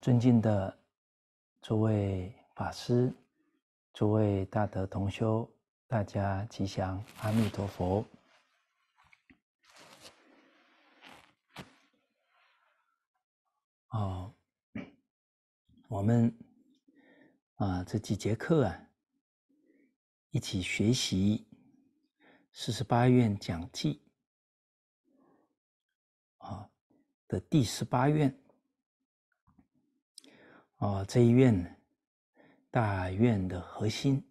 尊敬的诸位法师、诸位大德同修，大家吉祥，阿弥陀佛！好，我们啊，这几节课啊，一起学习《四十八愿讲记》啊的第十八愿。啊，这一院，大院的核心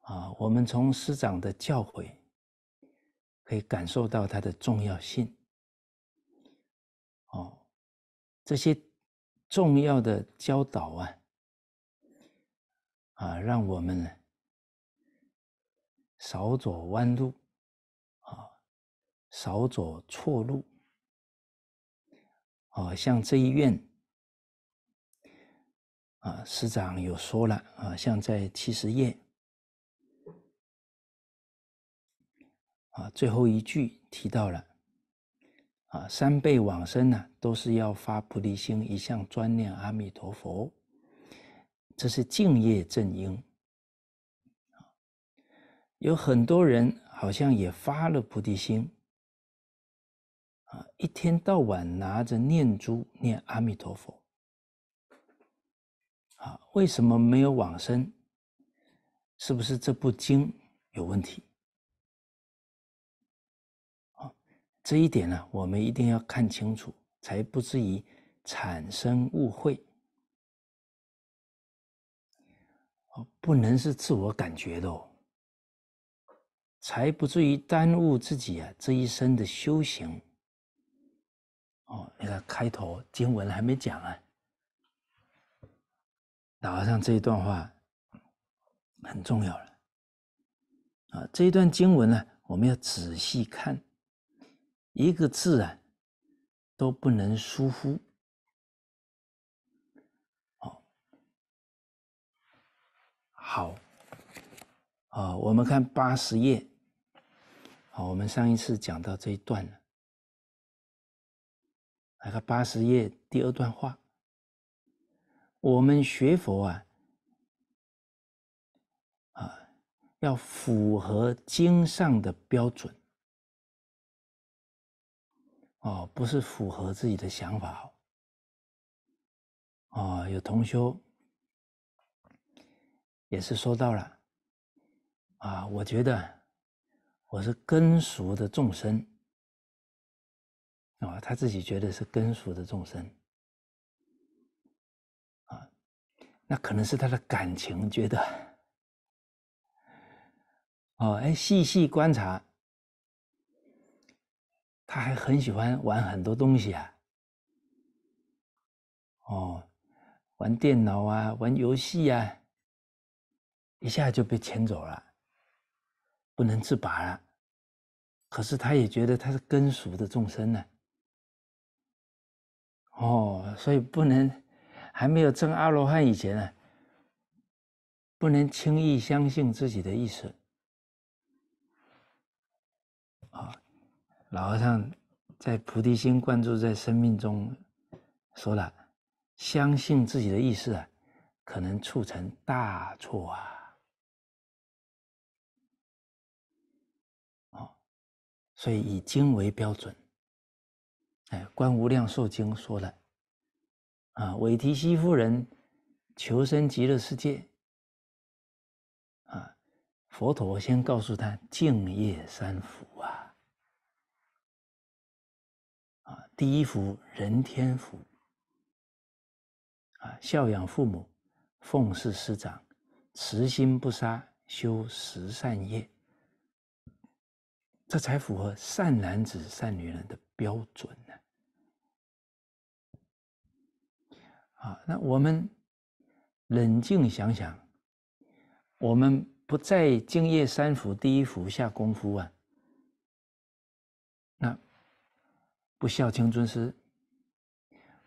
啊，我们从师长的教诲，可以感受到它的重要性。哦，这些重要的教导啊，啊，让我们少走弯路，啊，少走错路。哦，像这一院。啊，师长有说了啊，像在七十页，啊，最后一句提到了啊，三辈往生呢，都是要发菩提心，一向专念阿弥陀佛，这是敬业正因。有很多人好像也发了菩提心，啊，一天到晚拿着念珠念阿弥陀佛。啊，为什么没有往生？是不是这部经有问题？啊，这一点呢，我们一定要看清楚，才不至于产生误会。哦，不能是自我感觉的哦，才不至于耽误自己啊这一生的修行。哦，你看开头经文还没讲啊。打上这一段话很重要了啊！这一段经文呢，我们要仔细看，一个字啊都不能疏忽。好，好，啊，我们看八十页。好，我们上一次讲到这一段了，来看八十页第二段话。我们学佛啊，啊，要符合经上的标准，哦，不是符合自己的想法，哦，有同修也是说到了，啊，我觉得我是根熟的众生，啊，他自己觉得是根熟的众生。那可能是他的感情，觉得哦，哎，细细观察，他还很喜欢玩很多东西啊，哦，玩电脑啊，玩游戏啊，一下就被牵走了，不能自拔了。可是他也觉得他是根属的众生呢，哦，所以不能。还没有证阿罗汉以前呢，不能轻易相信自己的意识。啊，老和尚在《菩提心灌注在生命中》说了，相信自己的意识啊，可能促成大错啊。哦，所以以经为标准。哎，《观无量寿经》说了。啊，韦提希夫人求生极乐世界。啊，佛陀先告诉他净业三福啊，啊，第一福人天福。啊，孝养父母，奉事师长，慈心不杀，修十善业，这才符合善男子善女人的标准呢。啊，那我们冷静想想，我们不在精业三福第一福下功夫啊，那不孝亲尊师，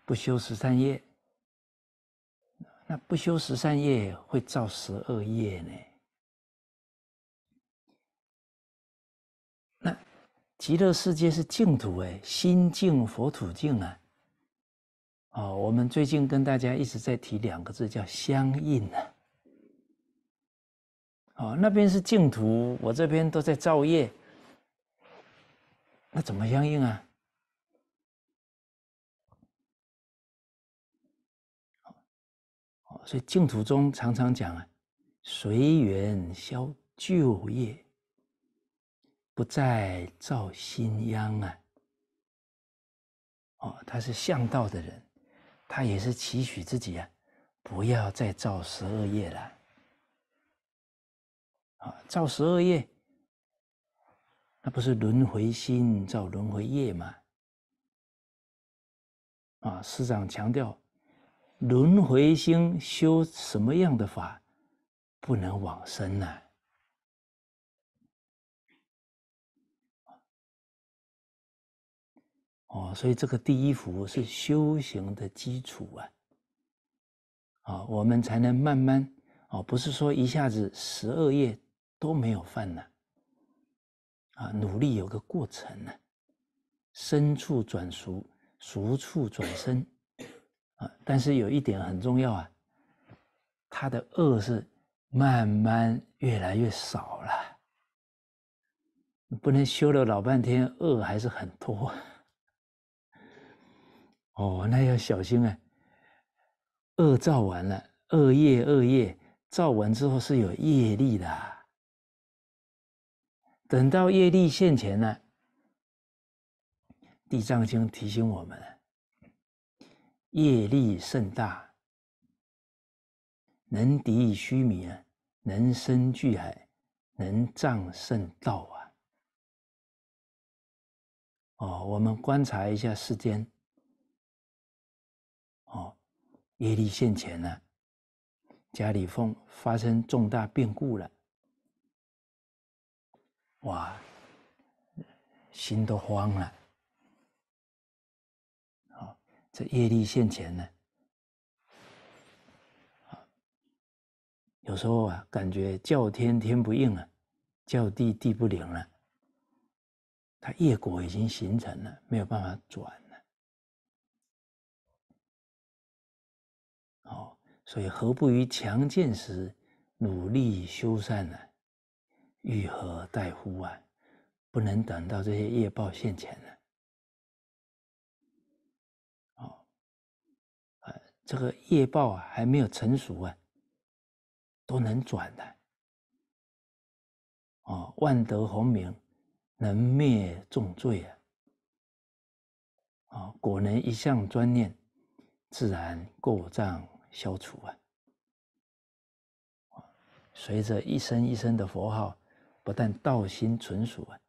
不修十三业，那不修十三业会造十二业呢？那极乐世界是净土哎，心净佛土净啊。哦，我们最近跟大家一直在提两个字，叫相应啊。哦，那边是净土，我这边都在造业，那怎么相应啊？哦，所以净土中常常讲啊，随缘消旧业，不再造新殃啊。哦，他是向道的人。他也是期许自己啊，不要再造十二业了。啊，造十二业，那不是轮回心造轮回业吗？啊，师长强调，轮回心修什么样的法，不能往生呢？哦，所以这个第一福是修行的基础啊！啊，我们才能慢慢哦，不是说一下子十二业都没有犯了啊，努力有个过程呢，生处转熟，熟处转生啊。但是有一点很重要啊，他的恶是慢慢越来越少了，不能修了老半天恶还是很多。哦，那要小心啊！恶造完了，恶业、恶业造完之后是有业力的。等到业力现前呢，《地藏经》提醒我们：业力甚大，能敌虚名啊，能生巨海，能障圣道啊。哦，我们观察一下世间。业力现前呢，家里奉发生重大变故了，哇，心都慌了。好，这业力现前呢，有时候啊，感觉叫天天不应了，叫地地不灵了，他业果已经形成了，没有办法转。所以何不于强健时努力修善呢？愈合待乎啊，不能等到这些业报现前呢？哦，呃，这个业报啊还没有成熟啊，都能转的。哦，万德洪明，能灭重罪啊。啊，果能一向专念，自然过障。消除啊！随着一声一声的佛号，不但道心纯熟啊，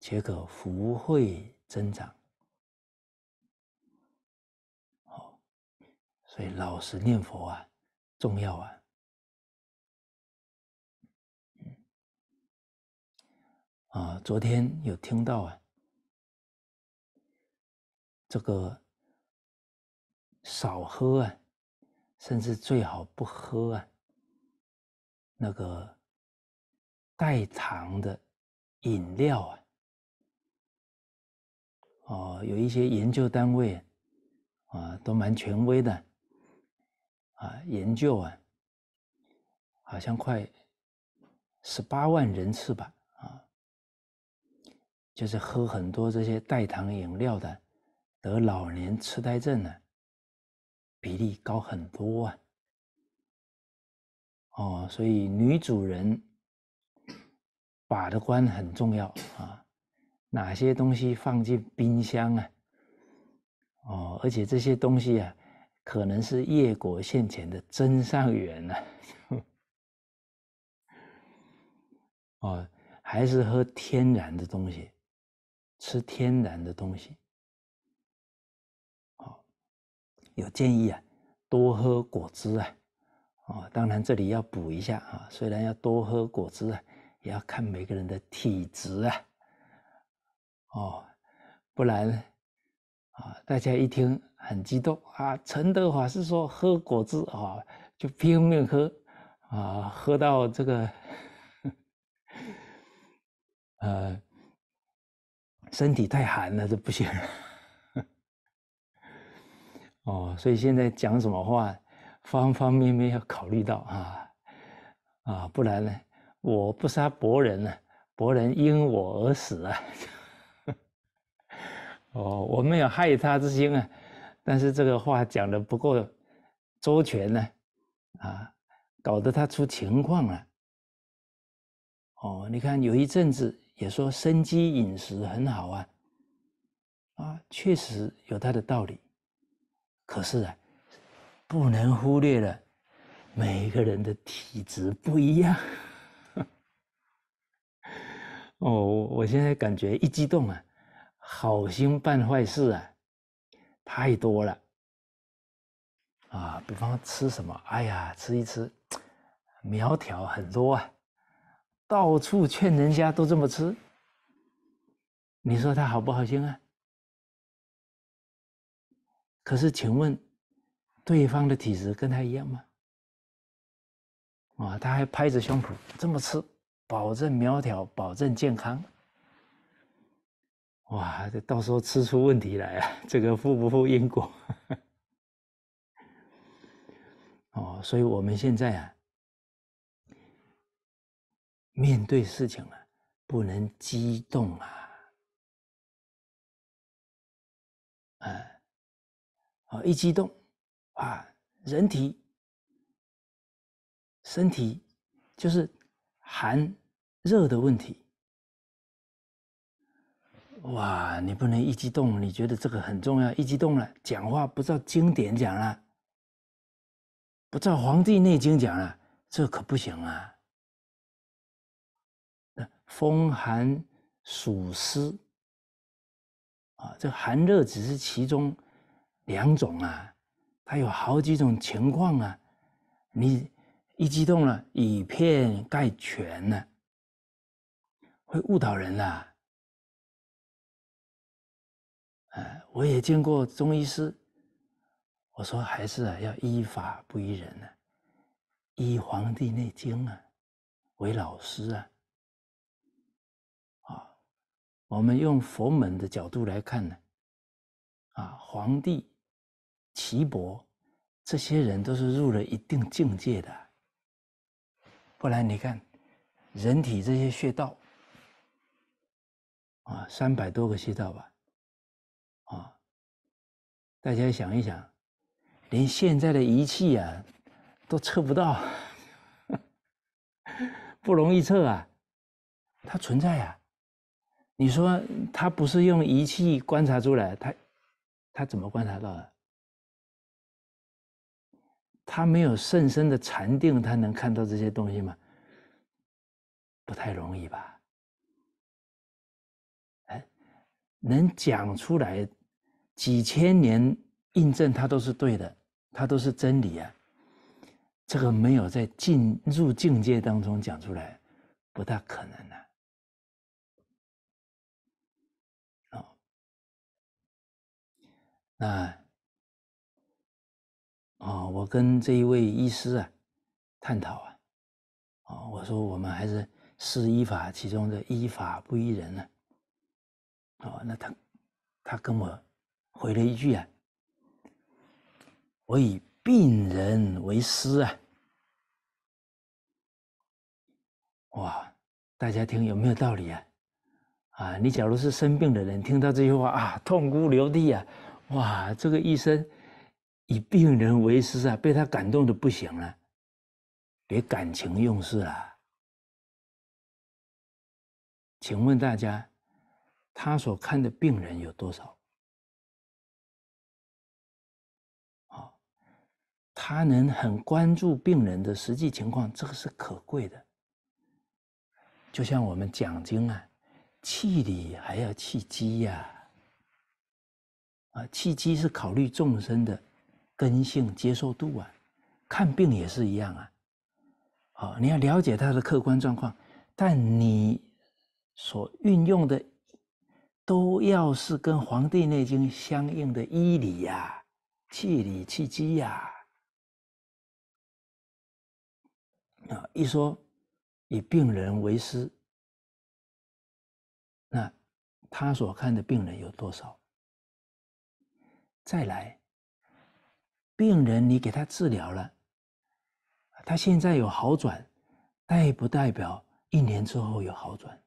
且可福慧增长。好，所以老实念佛啊，重要啊！啊，昨天有听到啊，这个少喝啊。甚至最好不喝啊，那个代糖的饮料啊，哦，有一些研究单位啊，都蛮权威的啊，研究啊，好像快十八万人次吧啊，就是喝很多这些代糖饮料的，得老年痴呆症的。比例高很多啊！哦，所以女主人把的关很重要啊！哪些东西放进冰箱啊？哦，而且这些东西啊，可能是业果现前的真善缘呢！哦，还是喝天然的东西，吃天然的东西。有建议啊，多喝果汁啊，哦，当然这里要补一下啊，虽然要多喝果汁啊，也要看每个人的体质啊，哦，不然啊，大家一听很激动啊，陈德华是说喝果汁啊，就拼命喝啊，喝到这个，呃，身体太寒了，这不行。哦，所以现在讲什么话，方方面面要考虑到啊，啊，不然呢，我不杀伯仁呢，伯仁因我而死啊。哦，我没有害他之心啊，但是这个话讲的不够周全呢，啊，搞得他出情况了。哦，你看有一阵子也说生机饮食很好啊，啊，确实有他的道理。可是啊，不能忽略了每个人的体质不一样。哦，我现在感觉一激动啊，好心办坏事啊，太多了。啊，比方吃什么？哎呀，吃一吃，苗条很多啊，到处劝人家都这么吃，你说他好不好心啊？可是，请问，对方的体质跟他一样吗？啊，他还拍着胸脯这么吃，保证苗条，保证健康。哇，这到时候吃出问题来啊，这个负不负因果？哦，所以我们现在啊，面对事情啊，不能激动啊，啊。一激动，啊，人体、身体就是寒热的问题。哇，你不能一激动，你觉得这个很重要，一激动了，讲话不知道经典讲了，不知道《黄帝内经》讲了，这可不行啊。风寒暑湿啊，这寒热只是其中。两种啊，它有好几种情况啊，你一激动了，以偏概全呢，会误导人了。啊，我也见过中医师，我说还是啊要依法不依人呢，依《黄帝内经》啊为老师啊。啊，我们用佛门的角度来看呢，啊，皇帝。岐伯，这些人都是入了一定境界的。不然你看，人体这些穴道，啊，三百多个穴道吧，啊，大家想一想，连现在的仪器啊，都测不到，不容易测啊，它存在啊。你说它不是用仪器观察出来，它，它怎么观察到的？他没有甚深的禅定，他能看到这些东西吗？不太容易吧。哎，能讲出来，几千年印证，他都是对的，他都是真理啊。这个没有在进入境界当中讲出来，不大可能的。哦，那。啊，我跟这一位医师啊，探讨啊，啊，我说我们还是师依法，其中的依法不依人呢。哦，那他他跟我回了一句啊，我以病人为师啊。哇，大家听有没有道理啊？啊，你假如是生病的人，听到这句话啊，痛哭流涕啊，哇，这个医生。以病人为师啊，被他感动的不行了。别感情用事啊！请问大家，他所看的病人有多少？好，他能很关注病人的实际情况，这个是可贵的。就像我们讲经啊，气里还要气机呀，啊，气机是考虑众生的。根性接受度啊，看病也是一样啊。哦，你要了解他的客观状况，但你所运用的都要是跟《黄帝内经》相应的医理呀、气理、气机呀。啊，一说以病人为师，那他所看的病人有多少？再来。病人，你给他治疗了，他现在有好转，代不代表一年之后有好转，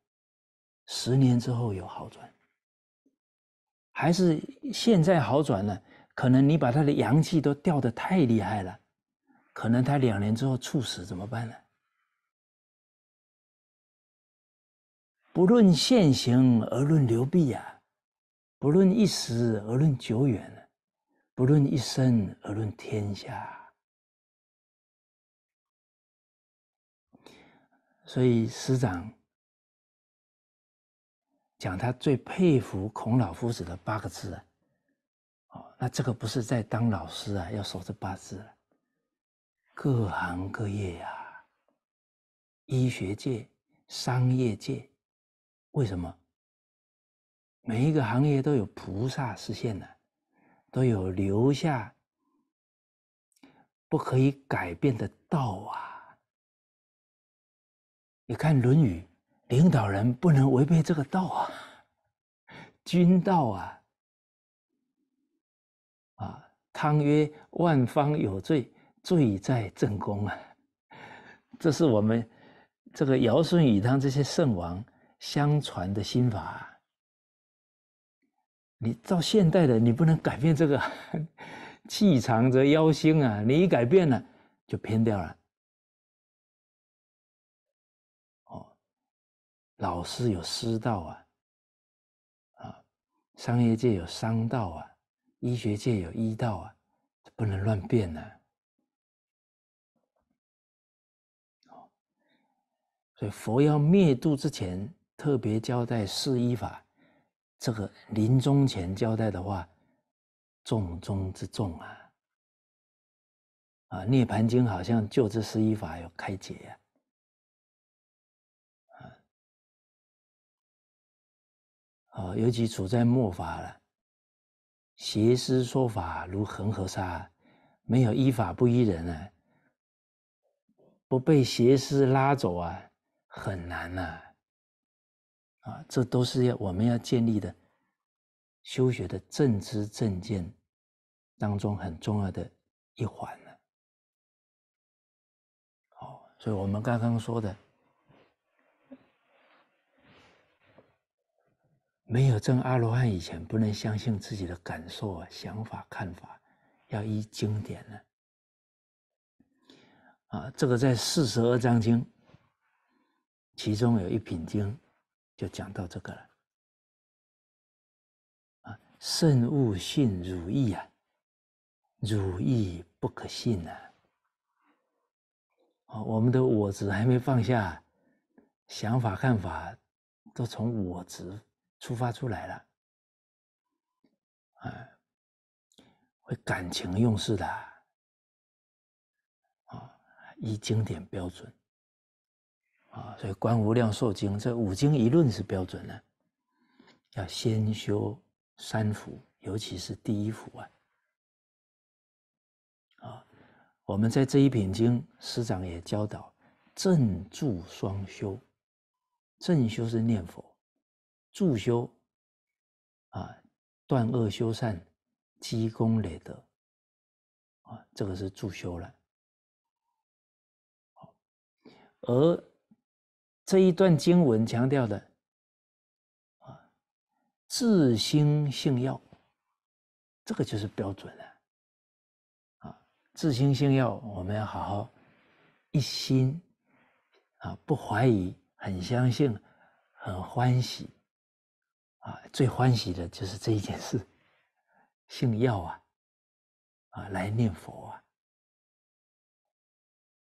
十年之后有好转，还是现在好转了？可能你把他的阳气都掉得太厉害了，可能他两年之后猝死怎么办呢？不论现行而论流弊啊，不论一时而论久远。不论一生而论天下，所以师长讲他最佩服孔老夫子的八个字啊，哦，那这个不是在当老师啊，要说这八字啊，各行各业呀，医学界、商业界，为什么？每一个行业都有菩萨实现的。都有留下，不可以改变的道啊！你看《论语》，领导人不能违背这个道啊，君道啊，啊，汤曰：“万方有罪，罪在正宫啊。”这是我们这个尧舜禹汤这些圣王相传的心法。你到现代的，你不能改变这个气长则妖星啊！你一改变了，就偏掉了。哦，老师有师道啊，啊，商业界有商道啊，医学界有医道啊，不能乱变呢。哦，所以佛要灭度之前，特别交代四依法。这个临终前交代的话，重中之重啊！啊，《涅盘经》好像就这十一法要开解呀，啊，尤其处在末法了，邪师说法如恒河沙，没有依法不依人啊，不被邪师拉走啊，很难呐。啊，这都是要我们要建立的修学的正知正见当中很重要的一环了。好，所以我们刚刚说的，没有证阿罗汉以前，不能相信自己的感受、啊、想法、看法，要依经典呢。啊，这个在四十二章经，其中有一品经。就讲到这个了，啊，圣勿信汝意啊，汝意不可信呐！啊，我们的我执还没放下，想法看法都从我执出发出来了，啊，会感情用事的，啊，以经典标准。啊，所以观无量寿经这五经一论是标准了，要先修三福，尤其是第一福啊。啊，我们在这一品经，师长也教导正住双修，正修是念佛，助修啊断恶修善，积功累德啊，这个是助修了。而这一段经文强调的，啊，自心性要，这个就是标准了。啊，自心性要，我们要好好一心，啊，不怀疑，很相信，很欢喜，啊，最欢喜的就是这一件事，性要啊，啊，来念佛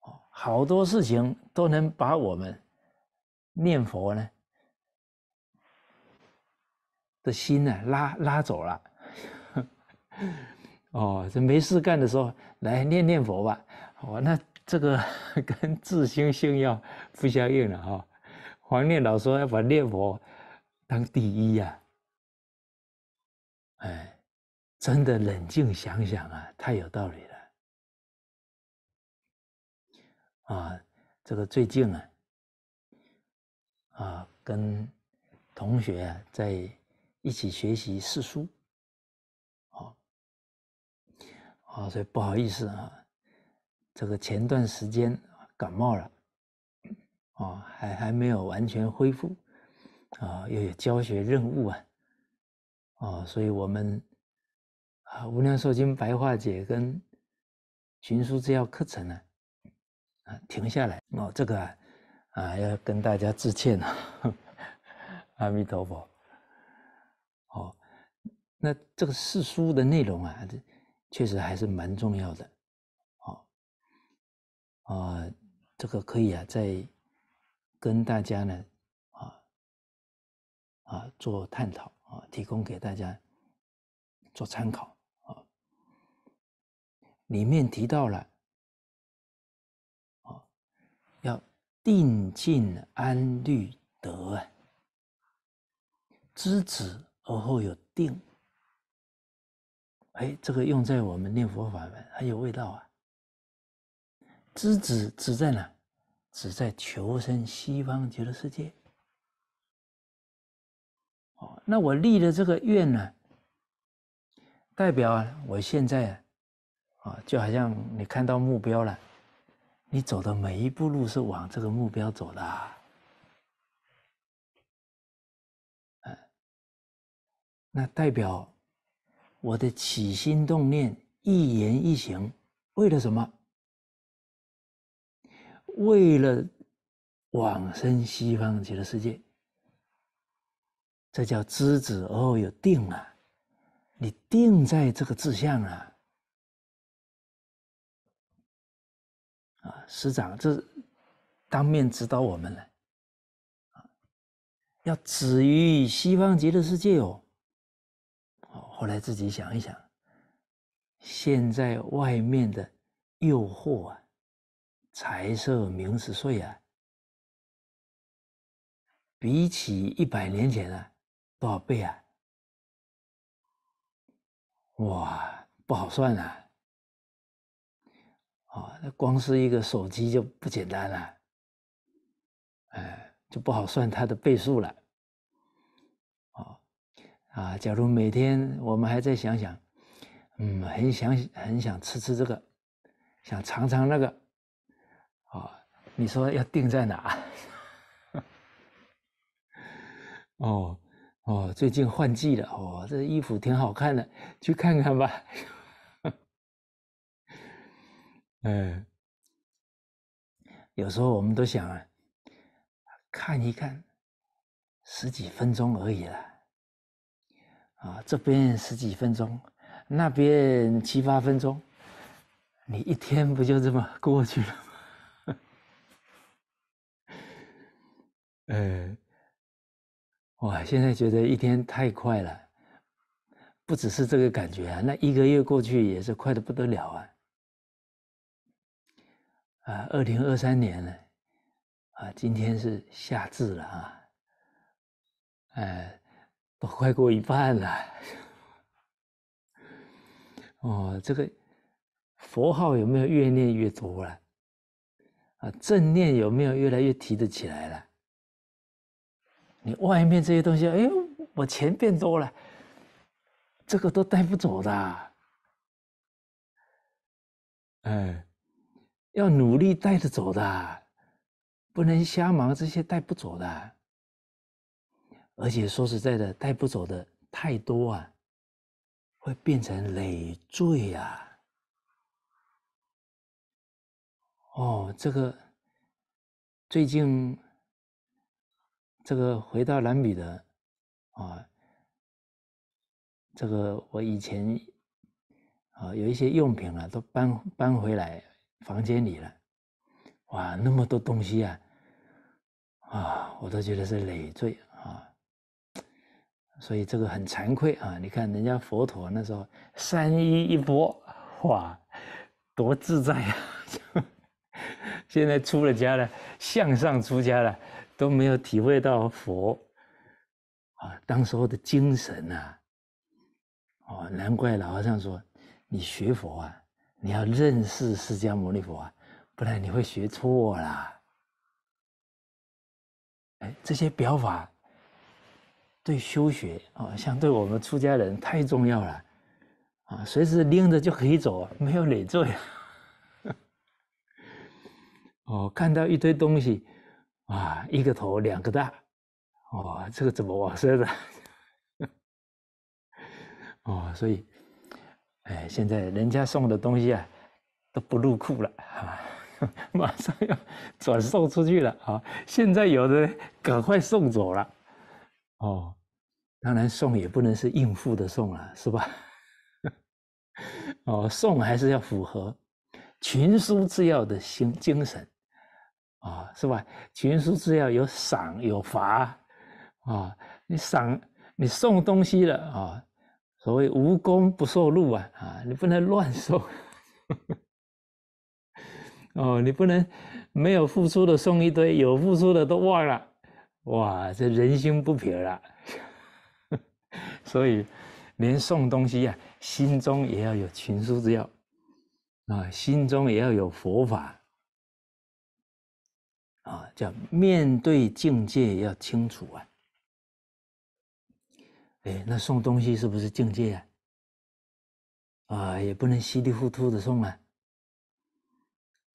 啊，好多事情都能把我们。念佛呢，的心呢拉拉走了。哦，这没事干的时候来念念佛吧。哦，那这个 跟自心性要不相应了哈。黄念老说要把念佛当第一呀。哎，真的冷静想想啊，太有道理了。啊，这个最近呢。啊，跟同学啊在一起学习四书，啊，啊，所以不好意思啊，这个前段时间感冒了，啊，还还没有完全恢复，啊，又有教学任务啊，啊，所以我们啊《无量寿经白话解》跟《群书治要》课程呢，啊，停下来哦，这个啊。啊，要跟大家致歉啊！阿弥陀佛。好，那这个四书的内容啊，这确实还是蛮重要的。好，啊，这个可以啊，在跟大家呢，啊啊做探讨啊，提供给大家做参考啊。里面提到了。定、静、安、虑、得啊，知止而后有定。哎，这个用在我们念佛法门很有味道啊。知止止在哪？止在求生西方极乐世界。哦，那我立的这个愿呢，代表啊，我现在啊，就好像你看到目标了。你走的每一步路是往这个目标走的，啊。那代表我的起心动念、一言一行，为了什么？为了往生西方极乐世界。这叫知止而后有定啊！你定在这个志向啊！啊，师长，这当面指导我们了，啊，要止于西方极乐世界哦。哦，后来自己想一想，现在外面的诱惑啊，财色名食睡啊，比起一百年前啊，多少倍啊？哇，不好算啊。啊，那光是一个手机就不简单了，哎，就不好算它的倍数了。哦，啊，假如每天我们还在想想，嗯，很想很想吃吃这个，想尝尝那个，啊，你说要定在哪？哦哦，最近换季了，哦，这衣服挺好看的，去看看吧。嗯，有时候我们都想啊，看一看，十几分钟而已了，啊，这边十几分钟，那边七八分钟，你一天不就这么 过去了吗？呃，哇，现在觉得一天太快了，不只是这个感觉啊，那一个月过去也是快的不得了啊。啊，二零二三年了，啊，今天是夏至了啊，哎，都快过一半了。哦，这个佛号有没有越念越多了？啊，正念有没有越来越提得起来了？你外面这些东西，哎，我钱变多了，这个都带不走的，哎。要努力带着走的，不能瞎忙这些带不走的，而且说实在的，带不走的太多啊，会变成累赘呀。哦，这个最近这个回到兰比的啊，这个我以前啊有一些用品啊都搬搬回来。房间里了，哇，那么多东西啊，啊，我都觉得是累赘啊，所以这个很惭愧啊。你看人家佛陀那时候三衣一钵，哇，多自在啊！现在出了家了，向上出家了，都没有体会到佛啊，当时候的精神啊，哦，难怪老和尚说，你学佛啊。你要认识释迦牟尼佛啊，不然你会学错啦。哎，这些表法对修学啊，相对我们出家人太重要了啊，随时拎着就可以走，没有累赘啊。哦，看到一堆东西啊，一个头两个大，哦，这个怎么往生的？哦，所以。哎，现在人家送的东西啊，都不入库了啊，马上要转送出去了啊。现在有的赶快送走了，哦，当然送也不能是应付的送了，是吧？哦，送还是要符合群书制药的精精神啊，是吧？群书制药有赏有罚啊，你赏你送东西了啊。所谓无功不受禄啊，啊，你不能乱送，哦，你不能没有付出的送一堆，有付出的都忘了，哇，这人心不平了，所以连送东西啊，心中也要有情书之要，啊，心中也要有佛法，啊，叫面对境界要清楚啊。哎，那送东西是不是境界啊？啊，也不能稀里糊涂的送啊。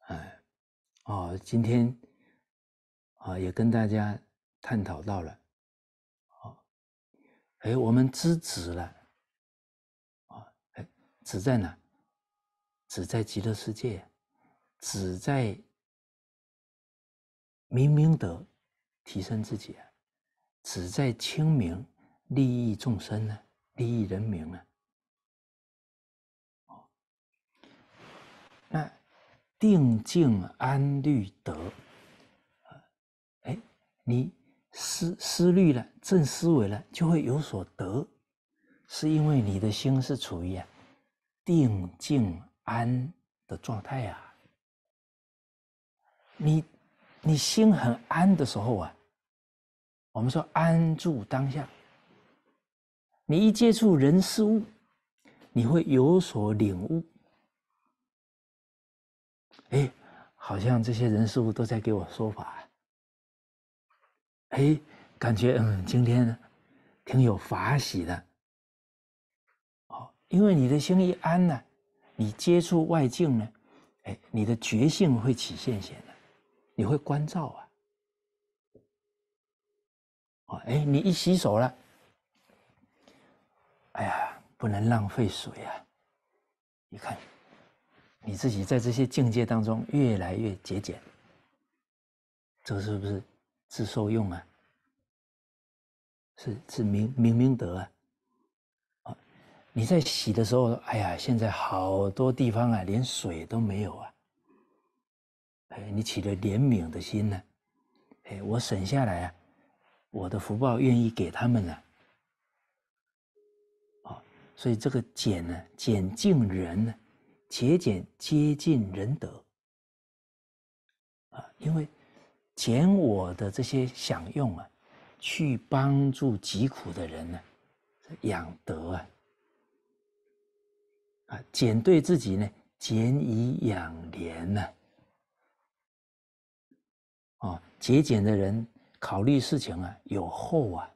哎，哦，今天啊也跟大家探讨到了，哦，哎，我们知止了，啊，哎，止在哪？止在极乐世界，止在明明德，提升自己，止在清明。利益众生呢？利益人民呢？哦，那定、静、安、虑、得，哎，你思思虑了，正思维了，就会有所得，是因为你的心是处于啊定、静、安的状态呀。你你心很安的时候啊，我们说安住当下。你一接触人事物，你会有所领悟。哎，好像这些人事物都在给我说法。哎，感觉嗯，今天挺有法喜的。哦，因为你的心一安呢，你接触外境呢，哎，你的觉性会起现现的，你会关照啊。哦，哎，你一洗手了。哎呀，不能浪费水啊！你看，你自己在这些境界当中越来越节俭，这是不是自受用啊？是是明明明德啊！啊，你在洗的时候，哎呀，现在好多地方啊，连水都没有啊！哎，你起了怜悯的心呢？哎，我省下来啊，我的福报愿意给他们了。所以这个俭呢，俭敬人呢，节俭接近仁德啊。因为俭我的这些享用啊，去帮助疾苦的人呢，养德啊。啊，俭对自己呢，俭以养廉呢。哦，节俭的人考虑事情啊，有后啊，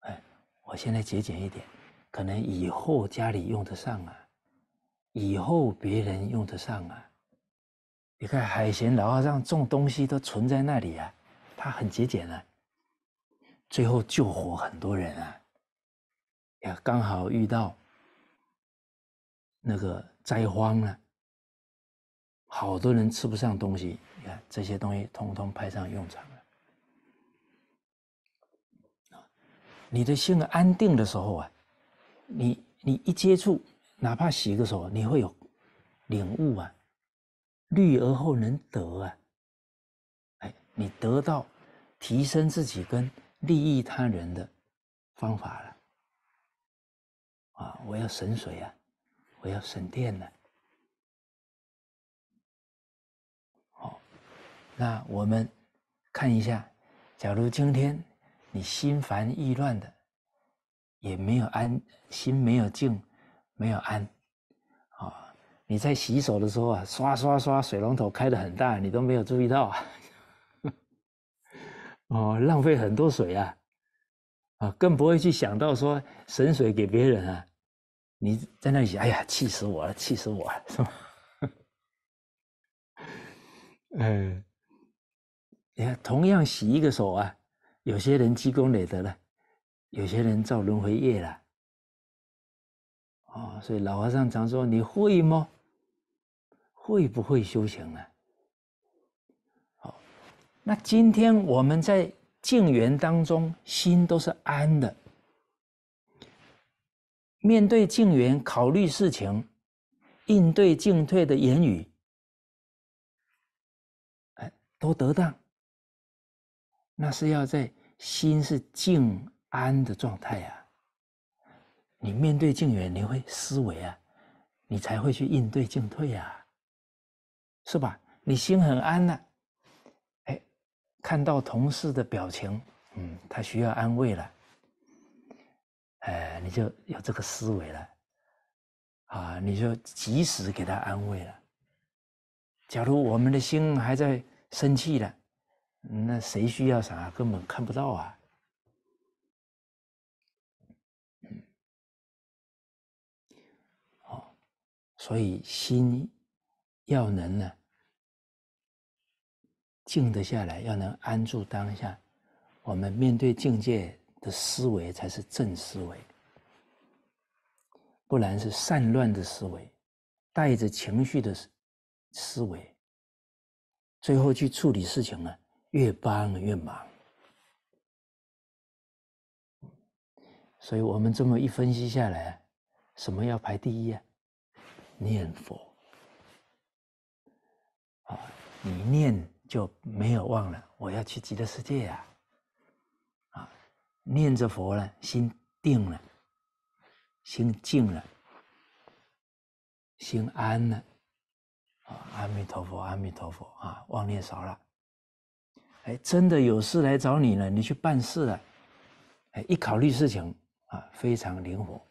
哎，我现在节俭一点。可能以后家里用得上啊，以后别人用得上啊。你看海贤老和尚种东西都存在那里啊，他很节俭啊。最后救活很多人啊，呀，刚好遇到那个灾荒了，好多人吃不上东西。你看这些东西通通派上用场了。你的心安定的时候啊。你你一接触，哪怕洗个手，你会有领悟啊，虑而后能得啊，哎，你得到提升自己跟利益他人的方法了啊！我要省水啊，我要省电呢。好，那我们看一下，假如今天你心烦意乱的。也没有安心，没有静，没有安，啊！你在洗手的时候啊，刷刷刷，水龙头开的很大，你都没有注意到啊，哦，浪费很多水啊，啊，更不会去想到说省水给别人啊。你在那里，哎呀，气死我了，气死我了，是吧？嗯，你看，同样洗一个手啊，有些人积功累德了。有些人造轮回业了，啊！所以老和尚常说：“你会吗？会不会修行啊？”好，那今天我们在静园当中，心都是安的，面对静园，考虑事情，应对进退的言语，哎，都得当。那是要在心是静。安的状态呀，你面对境缘，你会思维啊，你才会去应对进退啊，是吧？你心很安呐，哎，看到同事的表情，嗯，他需要安慰了，哎，你就有这个思维了，啊，你就及时给他安慰了。假如我们的心还在生气了，那谁需要啥？根本看不到啊。所以，心要能呢，静得下来，要能安住当下。我们面对境界的思维才是正思维，不然是散乱的思维，带着情绪的思维。最后去处理事情呢，越帮越忙。所以我们这么一分析下来，什么要排第一啊？念佛啊，你念就没有忘了我要去极乐世界呀，啊，念着佛呢，心定了，心静了，心安了，阿弥陀佛，阿弥陀佛，啊，妄念少了，哎，真的有事来找你了，你去办事了，哎，一考虑事情啊，非常灵活，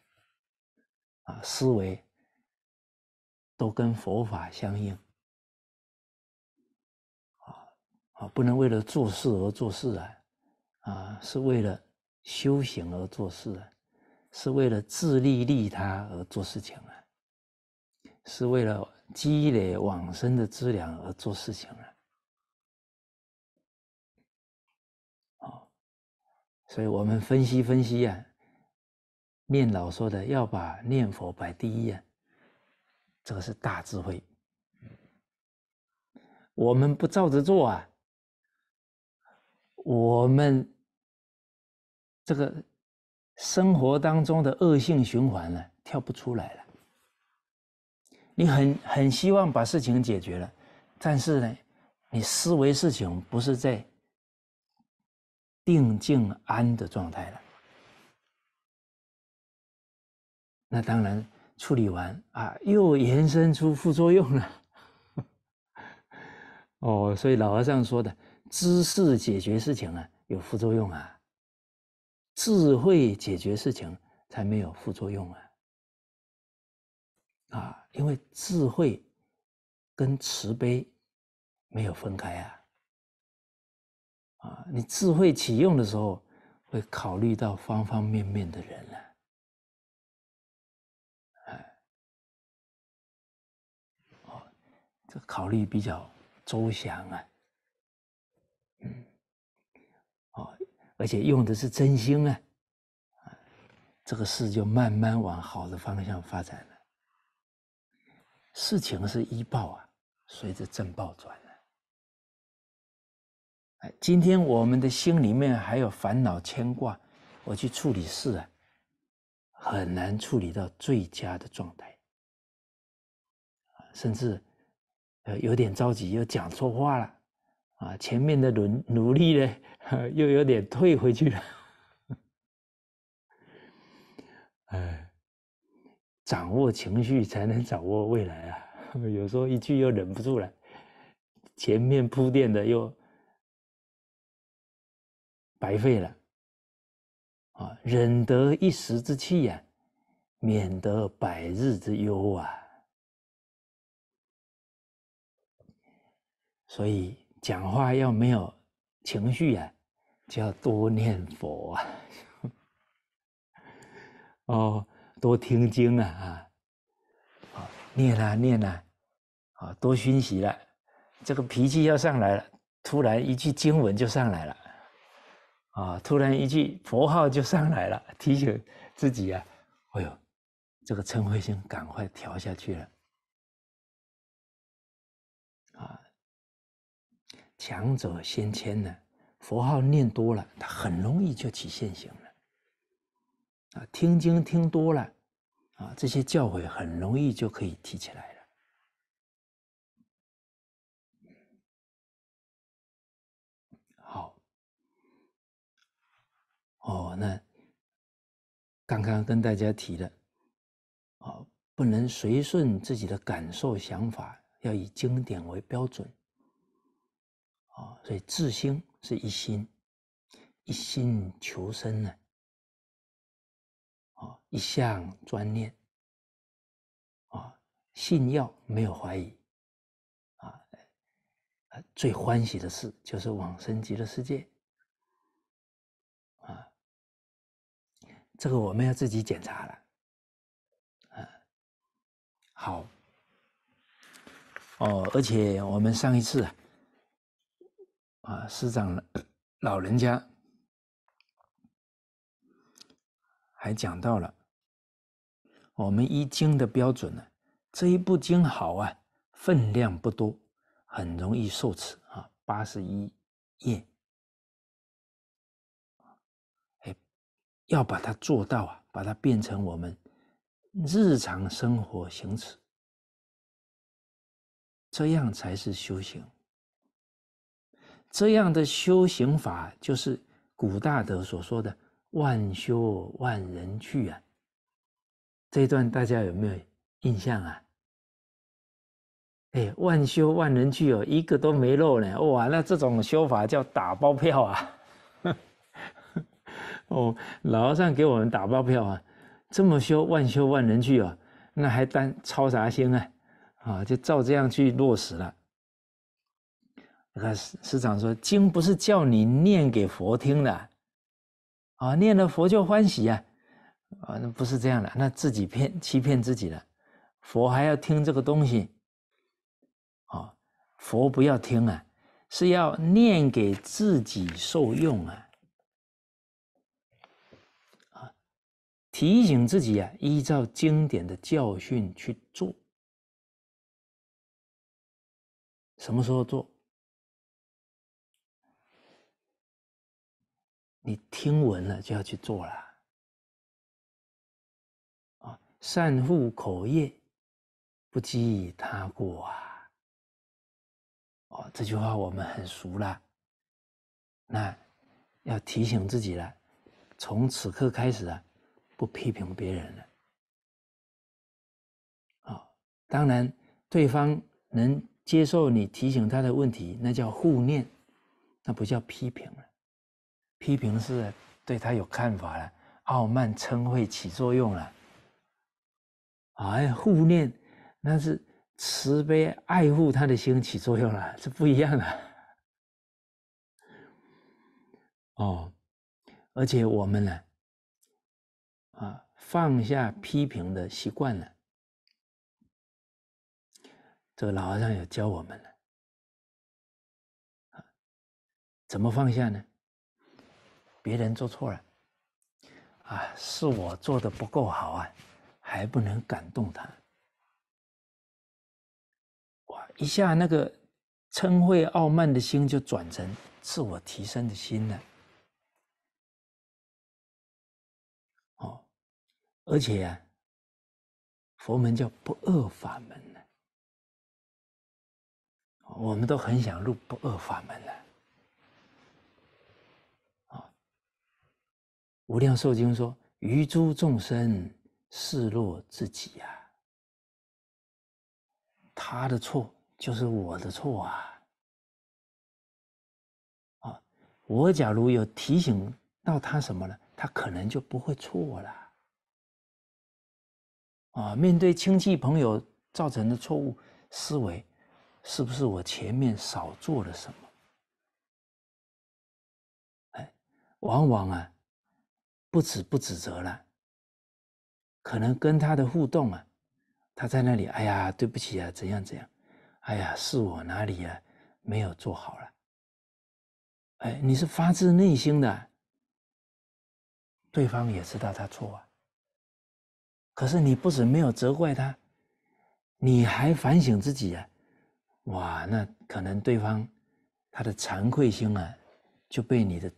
啊，思维。都跟佛法相应，啊啊！不能为了做事而做事啊，啊，是为了修行而做事啊，是为了自利利他而做事情啊，是为了积累往生的资粮而做事情啊。所以我们分析分析呀，念老说的要把念佛摆第一啊。这个是大智慧。我们不照着做啊，我们这个生活当中的恶性循环呢，跳不出来了。你很很希望把事情解决了，但是呢，你思维事情不是在定静安的状态了，那当然。处理完啊，又延伸出副作用了。哦，所以老和尚说的“知识解决事情啊，有副作用啊；智慧解决事情才没有副作用啊。”啊，因为智慧跟慈悲没有分开啊。啊，你智慧启用的时候，会考虑到方方面面的人了。这考虑比较周详啊，嗯，哦，而且用的是真心啊，啊，这个事就慢慢往好的方向发展了。事情是一报啊，随着正报转了。哎，今天我们的心里面还有烦恼牵挂，我去处理事啊，很难处理到最佳的状态，甚至。呃，有点着急，又讲错话了，啊，前面的努努力呢，又有点退回去了，哎，掌握情绪才能掌握未来啊，有时候一句又忍不住了，前面铺垫的又白费了，啊，忍得一时之气呀，免得百日之忧啊。所以讲话要没有情绪啊，就要多念佛啊，哦，多听经啊，啊，念啦念啦，啊，多熏习了，这个脾气要上来了，突然一句经文就上来了，啊，突然一句佛号就上来了，提醒自己啊，哎呦，这个嗔恚心赶快调下去了。强者先迁呢？佛号念多了，他很容易就起现行了。啊，听经听多了，啊，这些教诲很容易就可以提起来了。好，哦，那刚刚跟大家提的，哦，不能随顺自己的感受想法，要以经典为标准。啊，所以自心是一心，一心求生呢，啊，一向专念，啊，信要没有怀疑，啊，最欢喜的事就是往生极乐世界，啊，这个我们要自己检查了，啊，好，哦，而且我们上一次。啊，师长老人家还讲到了我们一经的标准呢。这一部经好啊，分量不多，很容易受持啊，八十一页。哎，要把它做到啊，把它变成我们日常生活行持，这样才是修行。这样的修行法，就是古大德所说的“万修万人去”啊。这段大家有没有印象啊？哎，万修万人去哦，一个都没漏呢。哇，那这种修法叫打包票啊！哦，老和尚给我们打包票啊，这么修，万修万人去啊，那还担操啥心啊？啊，就照这样去落实了。师师长说：“经不是叫你念给佛听的，啊，念了佛就欢喜啊，啊，那不是这样的，那自己骗欺骗自己了。佛还要听这个东西，啊，佛不要听啊，是要念给自己受用啊，啊，提醒自己啊，依照经典的教训去做。什么时候做？”你听闻了就要去做了，啊！善护口业，不讥他过啊！哦，这句话我们很熟了。那要提醒自己了，从此刻开始啊，不批评别人了。啊，当然，对方能接受你提醒他的问题，那叫护念，那不叫批评了。批评是对他有看法了，傲慢称谓起作用了。哎呀，护念那是慈悲爱护他的心起作用了，是不一样的。哦，而且我们呢，啊，放下批评的习惯了。这个老和尚有教我们了，怎么放下呢？别人做错了，啊，是我做的不够好啊，还不能感动他，哇！一下那个嗔慧傲慢的心就转成自我提升的心了。哦，而且啊，佛门叫不恶法门呢，我们都很想入不恶法门呢。无量寿经说：“于诸众生视若自己呀，他的错就是我的错啊！啊，我假如有提醒到他什么呢？他可能就不会错了。啊，面对亲戚朋友造成的错误思维，是不是我前面少做了什么？哎，往往啊。”不止不指责了，可能跟他的互动啊，他在那里，哎呀，对不起啊，怎样怎样，哎呀，是我哪里啊没有做好了，哎，你是发自内心的，对方也知道他错啊。可是你不止没有责怪他，你还反省自己啊，哇，那可能对方他的惭愧心啊，就被你的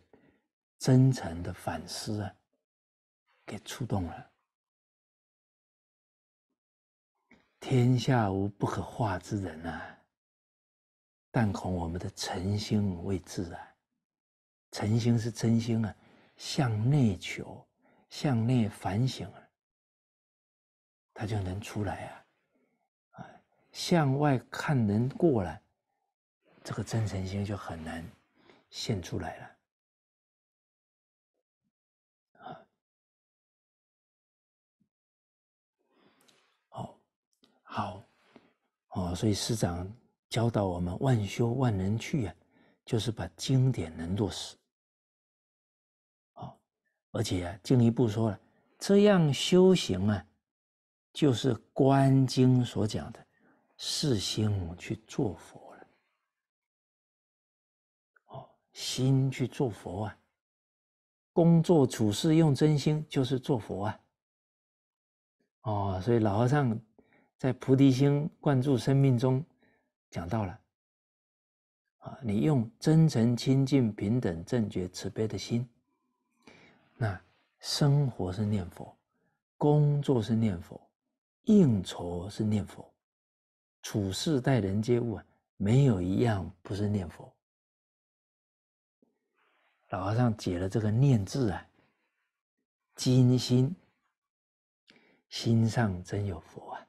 真诚的反思啊。给触动了，天下无不可化之人啊，但恐我们的诚心未至啊。诚心是真心啊，向内求，向内反省啊，他就能出来啊。啊，向外看能过来，这个真诚心就很难现出来了。好，哦，所以师长教导我们万修万能去啊，就是把经典能落实。哦，而且啊，进一步说了，这样修行啊，就是观经所讲的，事心去做佛了。哦，心去做佛啊，工作处事用真心，就是做佛啊。哦，所以老和尚。在菩提心灌注生命中讲到了，啊，你用真诚、清净、平等、正觉、慈悲的心，那生活是念佛，工作是念佛，应酬是念佛，处事待人接物，啊，没有一样不是念佛。老和尚解了这个念字啊，金心，心上真有佛啊。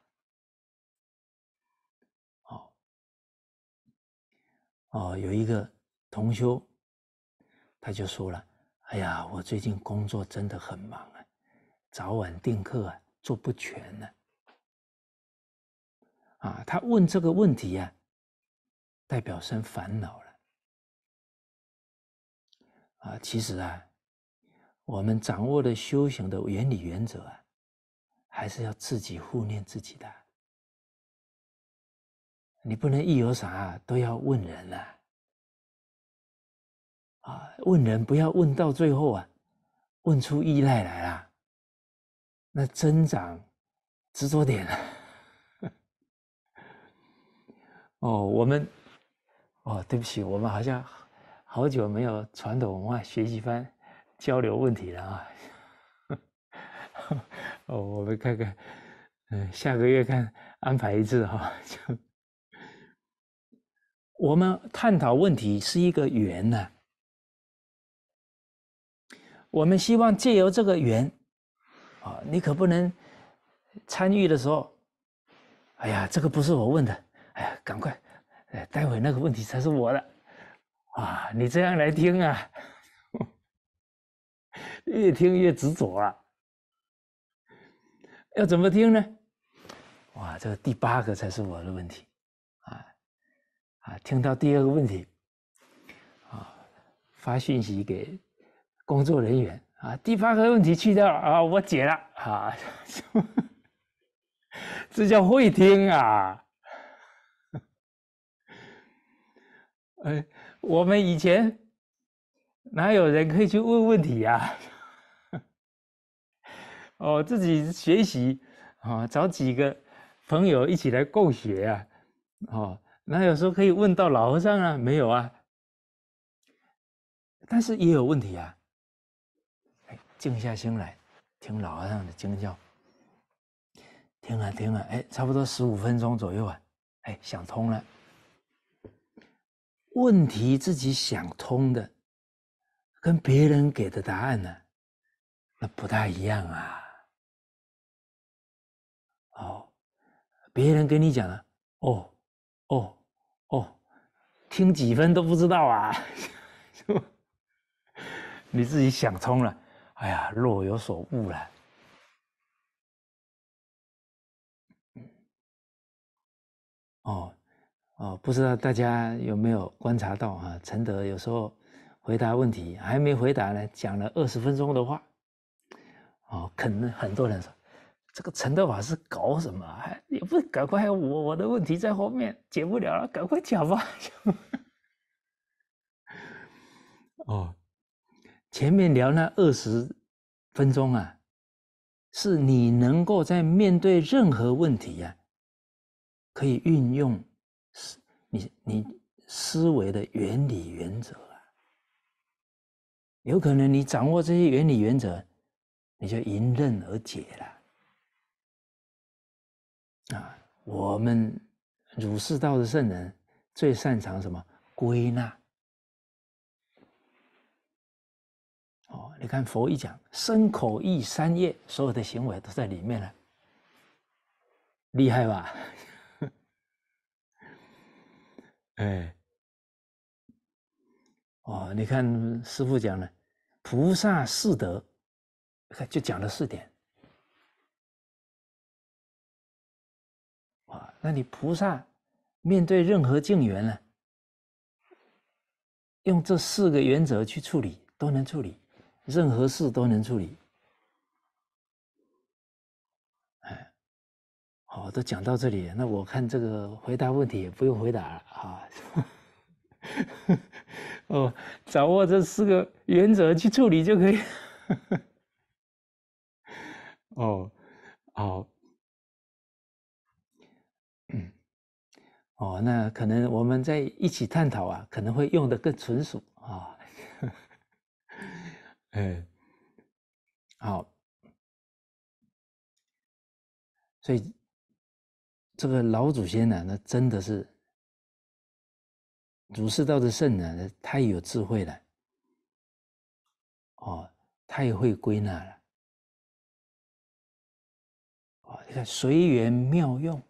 哦，有一个同修，他就说了：“哎呀，我最近工作真的很忙啊，早晚定课啊做不全呢、啊，他问这个问题呀，代表生烦恼了。啊，其实啊，我们掌握的修行的原理原则啊，还是要自己护念自己的。你不能一有啥都要问人啊！啊，问人不要问到最后啊，问出依赖来了，那增长执着点了。哦，我们哦，对不起，我们好像好久没有传统文化学习班交流问题了啊。哦，我们看看，嗯，下个月看安排一次哈就。我们探讨问题是一个圆呢，我们希望借由这个圆，啊，你可不能参与的时候，哎呀，这个不是我问的，哎呀，赶快，哎，待会那个问题才是我的，啊，你这样来听啊，越听越执着啊，要怎么听呢？哇，这第八个才是我的问题。啊，听到第二个问题，啊，发信息给工作人员啊，第八个问题去掉啊，我解了，啊，这叫会听啊，哎，我们以前哪有人可以去问问题呀？哦，自己学习啊，找几个朋友一起来共学啊，哦。那有时候可以问到老和尚啊，没有啊，但是也有问题啊。哎，静下心来听老和尚的惊叫，听啊听啊，哎，差不多十五分钟左右啊，哎，想通了。问题自己想通的，跟别人给的答案呢，那不太一样啊。哦，别人跟你讲了，哦。哦，哦，听几分都不知道啊！你自己想通了，哎呀，若有所悟了。哦，哦，不知道大家有没有观察到啊？陈德有时候回答问题还没回答呢，讲了二十分钟的话，哦，可能很多人说。这个陈德法是搞什么？还也不赶快，我我的问题在后面解不了了，赶快讲吧。哦，前面聊那二十分钟啊，是你能够在面对任何问题呀，可以运用思你你思维的原理原则啊，有可能你掌握这些原理原则，你就迎刃而解了。啊，我们儒释道的圣人最擅长什么？归纳。哦，你看佛一讲“身口意三业”，所有的行为都在里面了，厉害吧？哎，哦，你看师傅讲了菩萨四德，就讲了四点。那你菩萨面对任何境缘呢？用这四个原则去处理，都能处理，任何事都能处理。哎，好，都讲到这里，那我看这个回答问题也不用回答了啊。哦，掌握这四个原则去处理就可以。哦，好。哦，那可能我们在一起探讨啊，可能会用的更纯熟啊。哎，好，所以这个老祖先呢，那真的是儒释道的圣呢，太有智慧了，哦，太会归纳了，你看随缘妙用。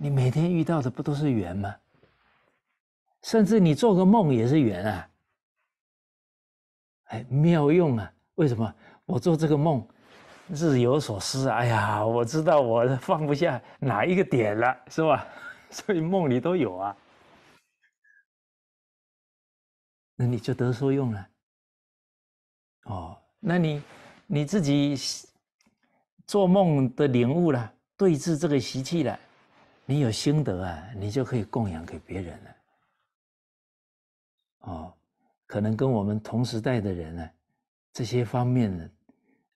你每天遇到的不都是缘吗？甚至你做个梦也是缘啊！哎，妙用啊！为什么我做这个梦，日有所思啊？哎呀，我知道我放不下哪一个点了，是吧？所以梦里都有啊。那你就得受用了。哦，那你你自己做梦的领悟了，对治这个习气了。你有心得啊，你就可以供养给别人了。哦，可能跟我们同时代的人呢，这些方面呢，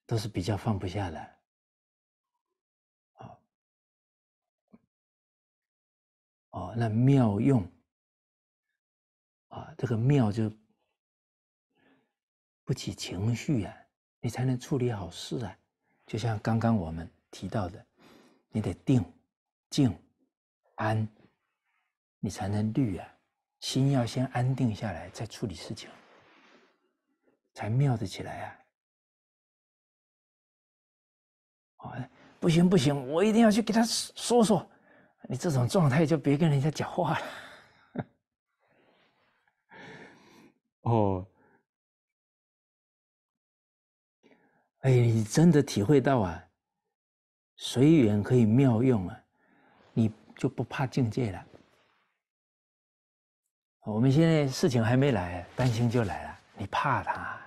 都是比较放不下的。好，哦，那妙用，啊，这个妙就不起情绪啊，你才能处理好事啊。就像刚刚我们提到的，你得定、静。安，你才能虑啊！心要先安定下来，再处理事情，才妙的起来啊！哦，不行不行，我一定要去给他说说。你这种状态，就别跟人家讲话了。哦，哎，你真的体会到啊，随缘可以妙用啊！就不怕境界了。我们现在事情还没来，担心就来了。你怕他？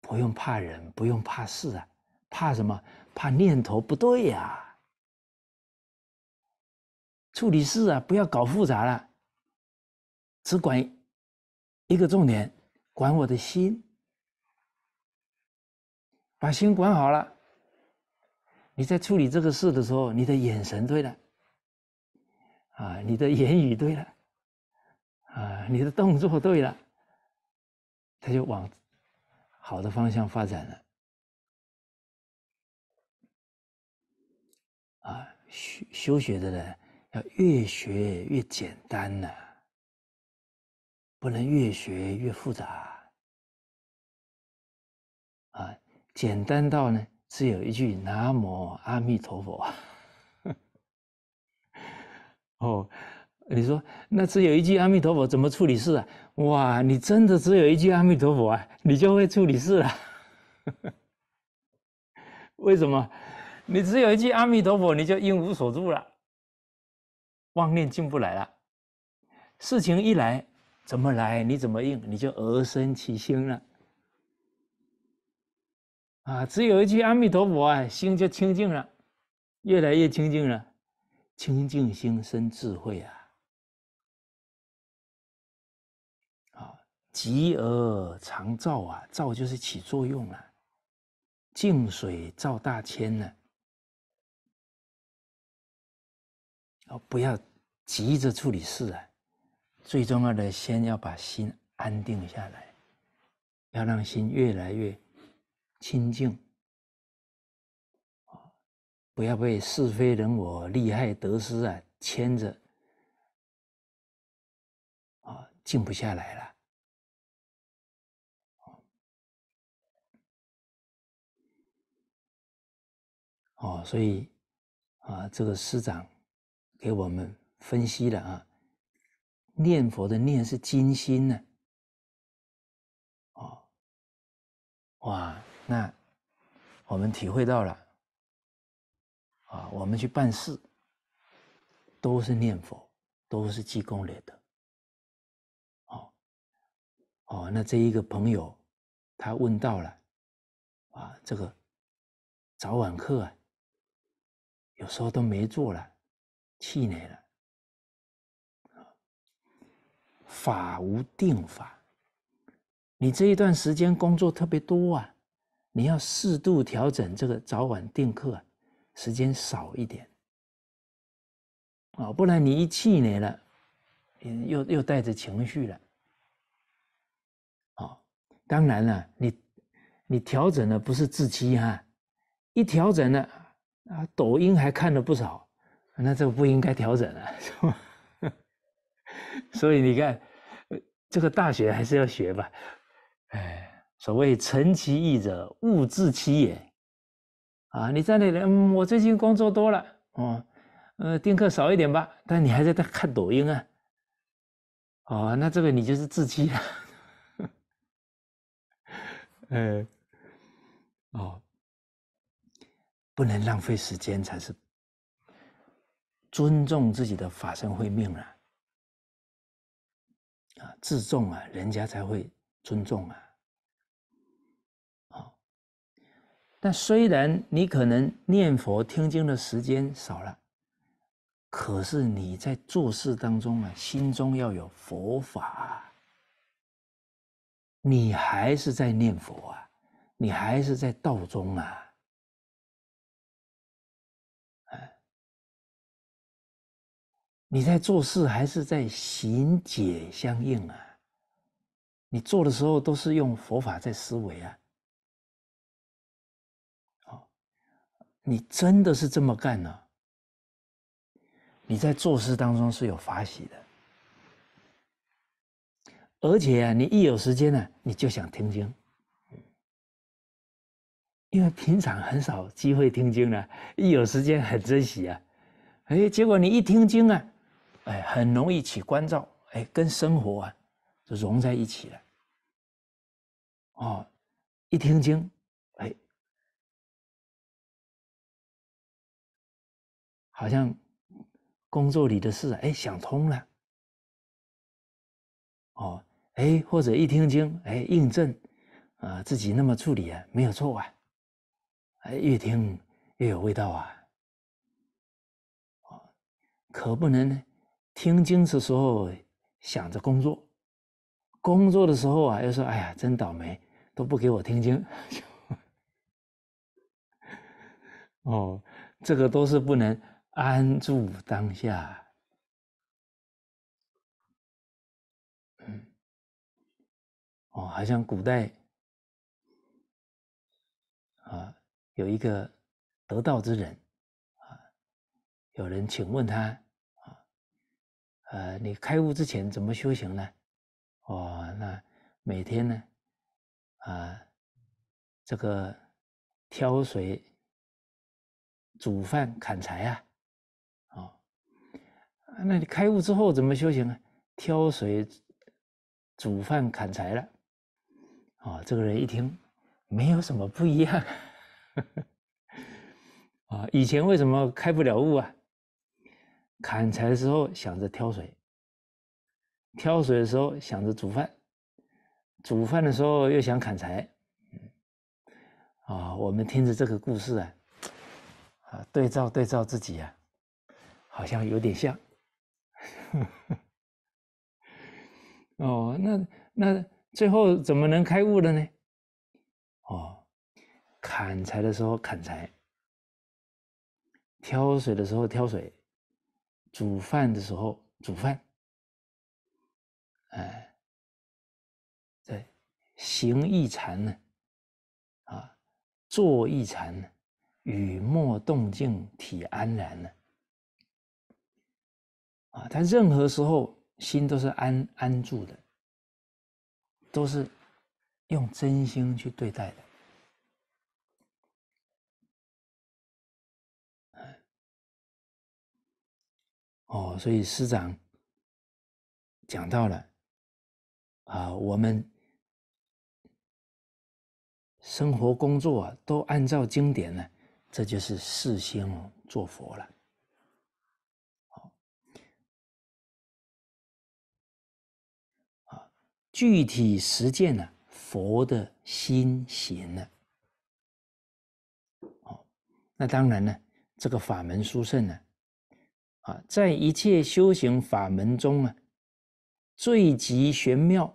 不用怕人，不用怕事啊，怕什么？怕念头不对呀。处理事啊，不要搞复杂了。只管一个重点，管我的心。把心管好了。你在处理这个事的时候，你的眼神对了，啊，你的言语对了，啊，你的动作对了，他就往好的方向发展了。啊，修修学的人要越学越简单呢，不能越学越复杂。啊，简单到呢。只有一句“南无阿弥陀佛”啊！哦，你说那只有一句阿弥陀佛，怎么处理事啊？哇，你真的只有一句阿弥陀佛啊，你就会处理事了。为什么？你只有一句阿弥陀佛，你就应无所住了，妄念进不来了。事情一来，怎么来？你怎么应？你就而生其心了。啊，只有一句“阿弥陀佛”啊，心就清净了，越来越清净了，清净心生智慧啊！啊，急而常照啊，照就是起作用了，静水照大千呢。啊，不要急着处理事啊，最重要的先要把心安定下来，要让心越来越。清净不要被是非人我、利害得失啊牵着啊，静不下来了。哦，所以啊，这个师长给我们分析了啊，念佛的念是精心呢。哦，哇！那，我们体会到了，啊，我们去办事，都是念佛，都是积功累德，哦，哦，那这一个朋友，他问到了，啊，这个早晚课啊，有时候都没做了，气馁了，法无定法，你这一段时间工作特别多啊。你要适度调整这个早晚定课时间少一点，啊，不然你一气馁了，又又带着情绪了，哦，当然了，你你调整的不是自欺哈，一调整了啊，抖音还看了不少，那这不应该调整了，是吧？所以你看，这个大学还是要学吧，哎。所谓成其意者，勿自欺也。啊，你在那里，嗯，我最近工作多了，哦，呃，听课少一点吧。但你还在在看抖音啊？哦，那这个你就是自欺了。嗯，哦，不能浪费时间才是尊重自己的法身慧命啊！啊，自重啊，人家才会尊重啊。但虽然你可能念佛听经的时间少了，可是你在做事当中啊，心中要有佛法，你还是在念佛啊，你还是在道中啊，哎，你在做事还是在行解相应啊，你做的时候都是用佛法在思维啊。你真的是这么干呢？你在做事当中是有法喜的，而且啊，你一有时间呢，你就想听经，因为平常很少机会听经呢，一有时间很珍惜啊。哎，结果你一听经啊，哎，很容易起关照，哎，跟生活啊就融在一起了。哦，一听经。好像工作里的事，哎，想通了，哦，哎，或者一听经，哎，印证，啊，自己那么处理啊，没有错啊，哎，越听越有味道啊，哦，可不能听经的时候想着工作，工作的时候啊，又说，哎呀，真倒霉，都不给我听经，哦，这个都是不能。安住当下，嗯，哦，好像古代啊，有一个得道之人，啊，有人请问他，啊，呃，你开悟之前怎么修行呢？哦，那每天呢，啊，这个挑水、煮饭、砍柴啊。那你开悟之后怎么修行呢？挑水、煮饭、砍柴了。啊，这个人一听，没有什么不一样。啊，以前为什么开不了悟啊？砍柴的时候想着挑水，挑水的时候想着煮饭，煮饭的时候又想砍柴。啊，我们听着这个故事啊，啊，对照对照自己啊，好像有点像。哦，那那最后怎么能开悟了呢？哦，砍柴的时候砍柴，挑水的时候挑水，煮饭的时候煮饭，哎，在行一禅呢，啊，坐一禅呢，雨墨动静体安然呢。啊，他任何时候心都是安安住的，都是用真心去对待的。哦，所以师长讲到了，啊，我们生活工作都按照经典呢，这就是事先做佛了。具体实践了佛的心行了，哦，那当然呢，这个法门殊胜呢，啊，在一切修行法门中啊，最极玄妙，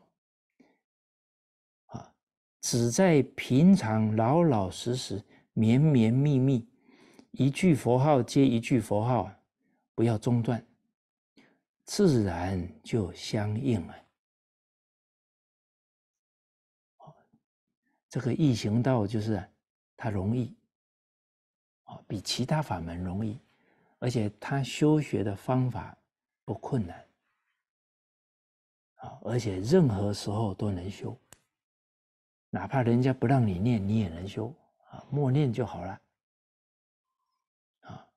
啊，只在平常老老实实、绵绵密密，一句佛号接一句佛号，不要中断，自然就相应了。这个易行道就是，它容易，啊，比其他法门容易，而且它修学的方法不困难，而且任何时候都能修，哪怕人家不让你念，你也能修，啊，默念就好了，啊，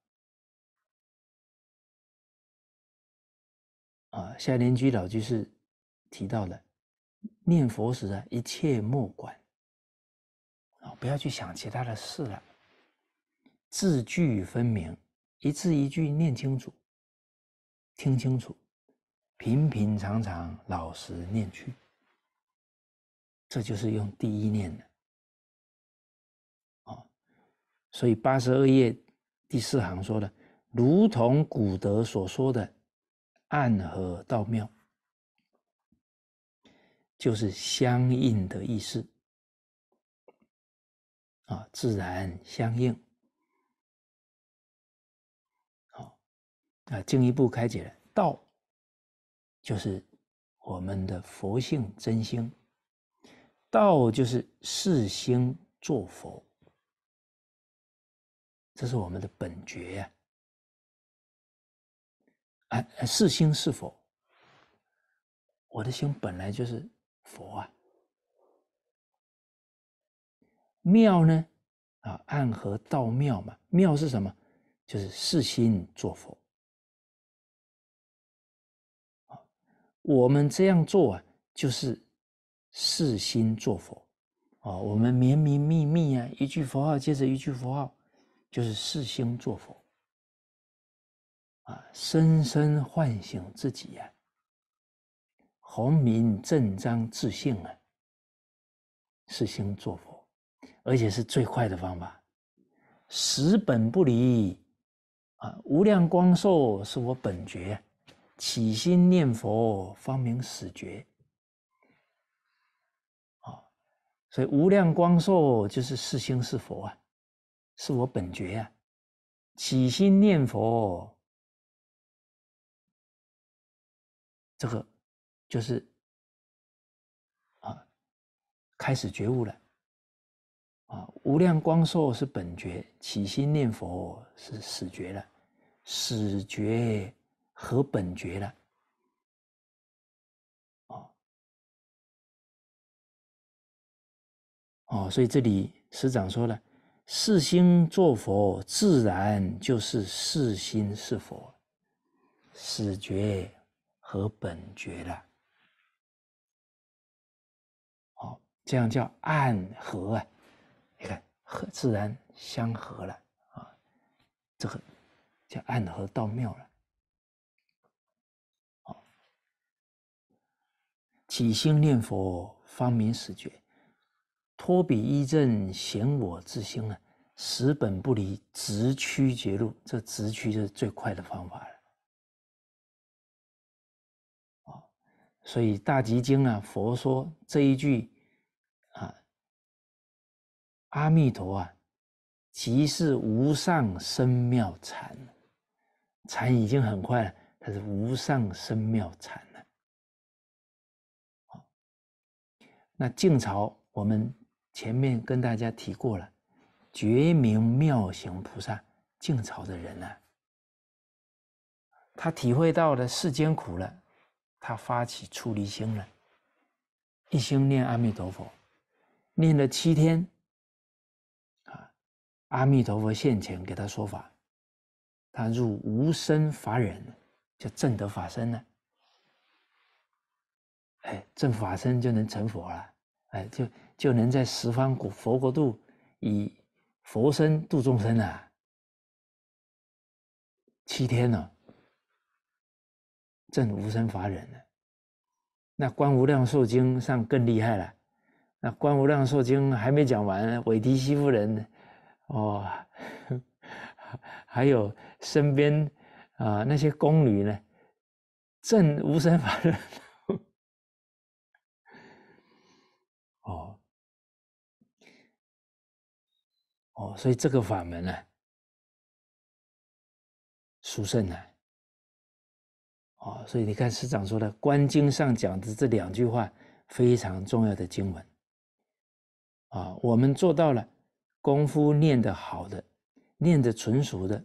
啊，夏莲居老居士提到了，念佛时啊，一切莫管。啊，不要去想其他的事了。字句分明，一字一句念清楚，听清楚，平平常常老实念去，这就是用第一念的。啊，所以八十二页第四行说的，如同古德所说的“暗合道妙”，就是相应的意思。啊，自然相应。好，啊，进一步开解了。道就是我们的佛性真性，道就是四心作佛，这是我们的本觉呀。哎，示心是佛，我的心本来就是佛啊。妙呢，啊，暗合道妙嘛。妙是什么？就是四心作佛。我们这样做啊，就是四心作佛。啊，我们绵绵密密啊，一句佛号接着一句佛号，就是四心作佛。啊，深深唤醒自己呀，弘明正张自信啊，四心作佛。而且是最快的方法，十本不离，啊，无量光寿是我本觉，起心念佛方明始觉，啊，所以无量光寿就是是心是佛啊，是我本觉啊，起心念佛，这个就是啊，开始觉悟了。啊，无量光寿是本觉，起心念佛是死觉了，死觉和本觉了。哦哦，所以这里师长说了，四心作佛，自然就是四心是佛，死觉和本觉了。好，这样叫暗合啊。和自然相合了啊，这个叫暗合道妙了。好，起心念佛，方明始觉，脱彼依正显我之心啊，十本不离，直趋绝路。这直趋就是最快的方法了。所以《大集经》啊，佛说这一句。阿弥陀啊，即是无上深妙禅，禅已经很快了，它是无上深妙禅了。那晋朝我们前面跟大家提过了，觉明妙行菩萨，晋朝的人呢，他体会到了世间苦了，他发起出离心了，一心念阿弥陀佛，念了七天。阿弥陀佛现前给他说法，他入无生法忍，就证得法身了。哎，证法身就能成佛了，哎，就就能在十方国佛国度以佛身度众生了。七天呢，证无生法忍了。那《观无量寿经》上更厉害了，那《观无量寿经》还没讲完，韦提西夫人。哦，还 还有身边啊那些宫女呢，正无生法忍。哦哦，所以这个法门呢，殊胜啊。哦，所以你看师长说的《观经》上讲的这两句话，非常重要的经文啊，我们做到了。功夫念得好的，念得纯熟的，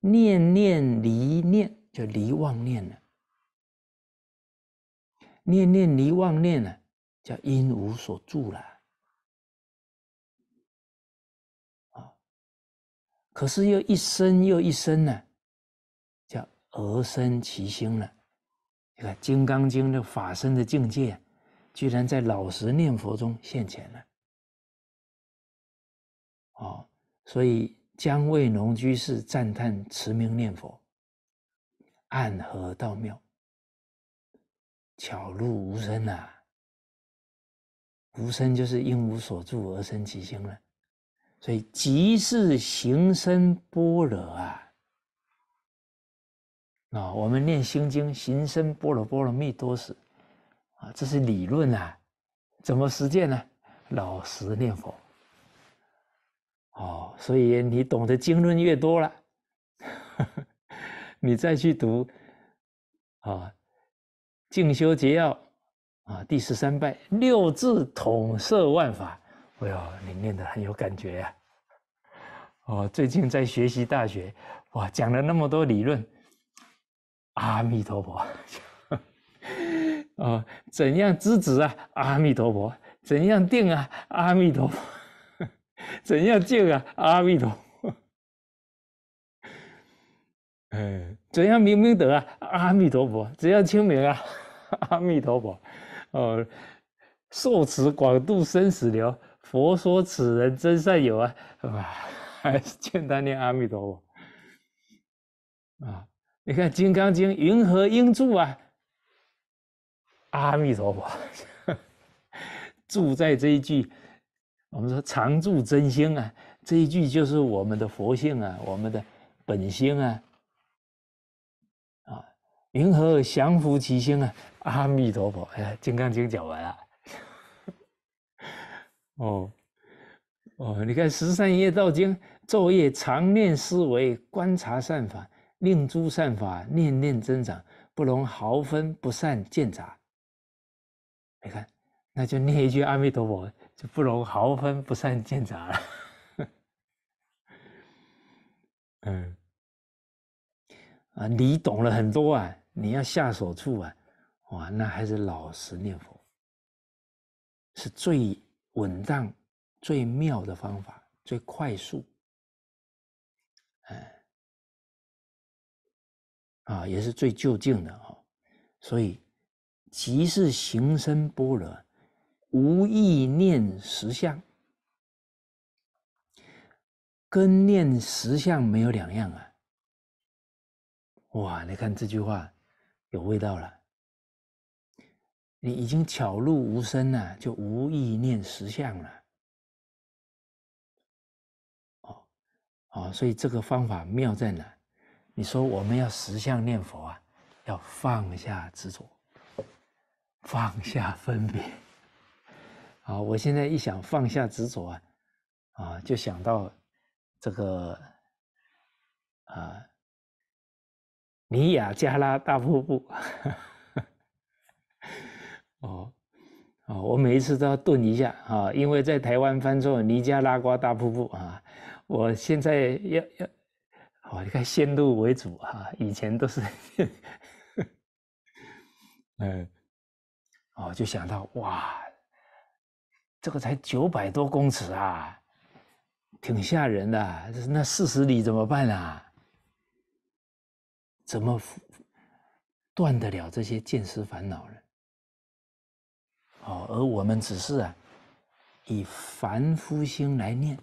念念离念，叫离妄念了；念念离妄念了，叫因无所著了。啊！可是又一生又一生呢，叫而生其心了。你看《金刚经》的法身的境界，居然在老实念佛中现前了。哦，所以姜味农居士赞叹持名念佛，暗合道妙，巧入无声呐。无声就是因无所住而生其心了。所以即是行深般若啊。啊，我们念心经，行深般若波罗蜜多时啊，这是理论啊，怎么实践呢？老实念佛。哦，所以你懂得经论越多了，你再去读，啊，静修捷要啊，第十三拜六字统摄万法，哎呦，你念的很有感觉呀。哦，最近在学习大学，哇，讲了那么多理论。阿弥陀佛，啊，怎样知止啊？阿弥陀佛，怎样定啊？阿弥陀佛。怎样敬啊，阿弥陀？哎，怎样明明德啊，阿弥陀佛？怎样清明啊，阿弥陀佛？哦，受持广度生死流，佛说此人真善友啊，还是简单念阿弥陀佛啊？你看《金刚经》，云何应住啊？阿弥陀佛，住在这一句。我们说常住真心啊，这一句就是我们的佛性啊，我们的本心啊。啊，云何降伏其心啊？阿弥陀佛，哎，金刚经讲完了。哦哦，你看十三页道经，昼夜常念思维，观察善法，令诸善法念念增长，不容毫分不善见杂。你看，那就念一句阿弥陀佛。就不容毫分不善见杂了。嗯，啊，你懂了很多啊，你要下手处啊，哇，那还是老实念佛，是最稳当、最妙的方法，最快速，啊，也是最究竟的哦，所以，即是行深般若。无意念实相，跟念实相没有两样啊！哇，你看这句话，有味道了。你已经巧入无声了，就无意念实相了。哦，哦，所以这个方法妙在哪？你说我们要实相念佛啊，要放下执着，放下分别。啊！我现在一想放下执着啊，啊，就想到这个啊，尼亚加拉大瀑布。哦哦，我每一次都要顿一下啊，因为在台湾翻错，尼加拉瓜大瀑布啊。我现在要要，我你看先入为主啊，以前都是 嗯，哦，就想到哇。这个才九百多公尺啊，挺吓人的。那四十里怎么办啊？怎么断得了这些见识烦恼呢？哦，而我们只是啊，以凡夫心来念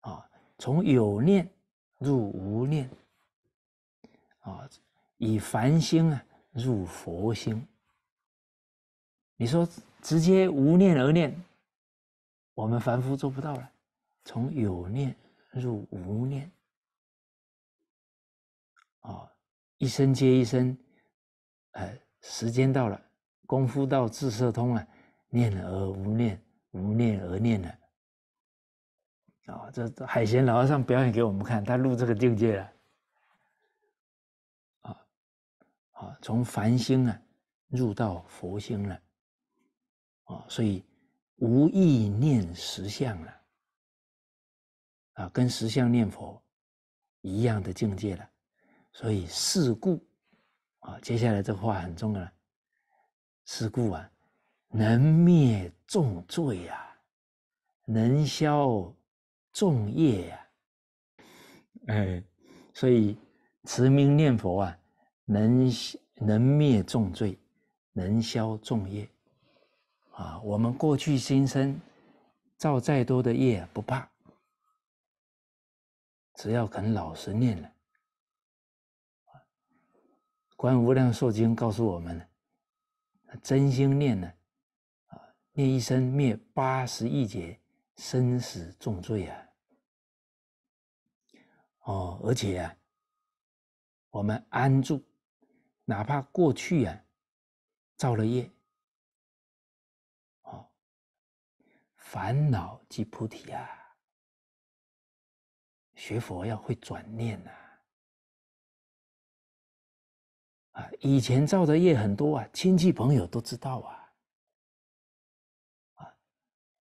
啊，从有念入无念啊，以凡心啊入佛心。你说直接无念而念，我们凡夫做不到了。从有念入无念，啊，一生接一生，呃，时间到了，功夫到自色通了，念而无念，无念而念了。啊，这海贤老和尚表演给我们看，他入这个境界了。啊，啊，从凡心啊入到佛心了。啊，所以无意念实相了，啊，跟实相念佛一样的境界了。所以是故，啊，接下来这话很重要。了。是故啊，能灭众罪呀，能消众业呀。哎，所以持名念佛啊，能能灭众罪，能消众业。啊，我们过去心生，造再多的业不怕，只要肯老实念了。观无量寿经》告诉我们呢，真心念呢，啊，念一生灭八十亿劫生死重罪啊！哦，而且啊，我们安住，哪怕过去呀，造了业。烦恼即菩提啊！学佛要会转念呐！啊，以前造的业很多啊，亲戚朋友都知道啊。啊，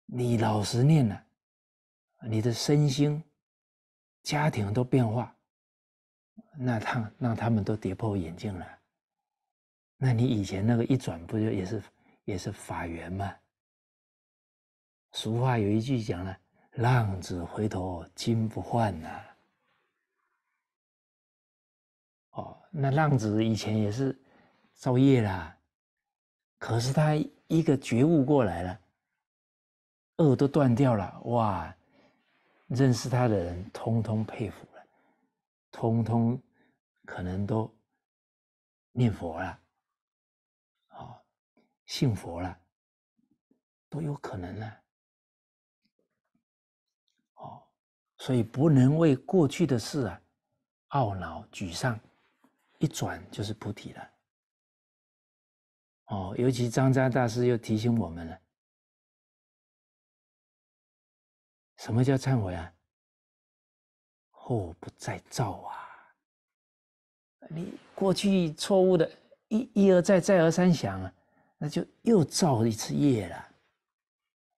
你老实念了，你的身心、家庭都变化，那他让他们都跌破眼镜了。那你以前那个一转，不就也是也是法缘吗？俗话有一句讲了：“浪子回头金不换”呐。哦，那浪子以前也是造业啦，可是他一个觉悟过来了，恶都断掉了，哇！认识他的人通通佩服了，通通可能都念佛了，哦，信佛了，都有可能了。所以不能为过去的事啊懊恼沮丧，一转就是菩提了。哦，尤其张家大师又提醒我们了，什么叫忏悔啊？祸不再造啊，你过去错误的，一一而再再而三想啊，那就又造一次业了，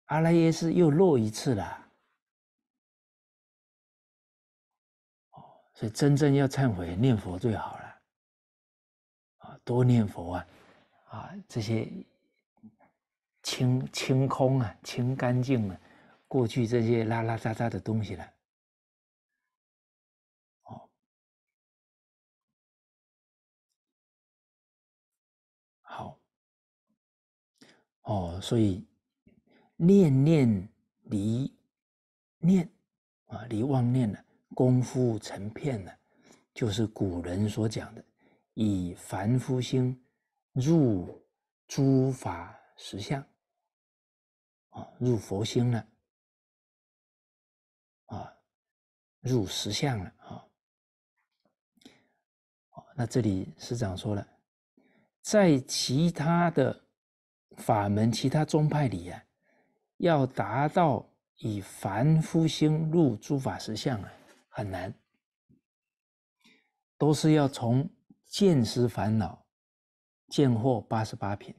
阿赖耶是又落一次了。所以，真正要忏悔，念佛最好了。啊，多念佛啊，啊，这些清清空啊，清干净了过去这些拉拉杂杂的东西了。哦，好，哦，所以念念离念啊，离妄念了。功夫成片呢，就是古人所讲的，以凡夫心入诸法实相，啊，入佛心了，啊，入实相了，啊，啊，那这里师长说了，在其他的法门、其他宗派里啊，要达到以凡夫心入诸法实相啊。很难，都是要从见失烦恼，见货八十八品，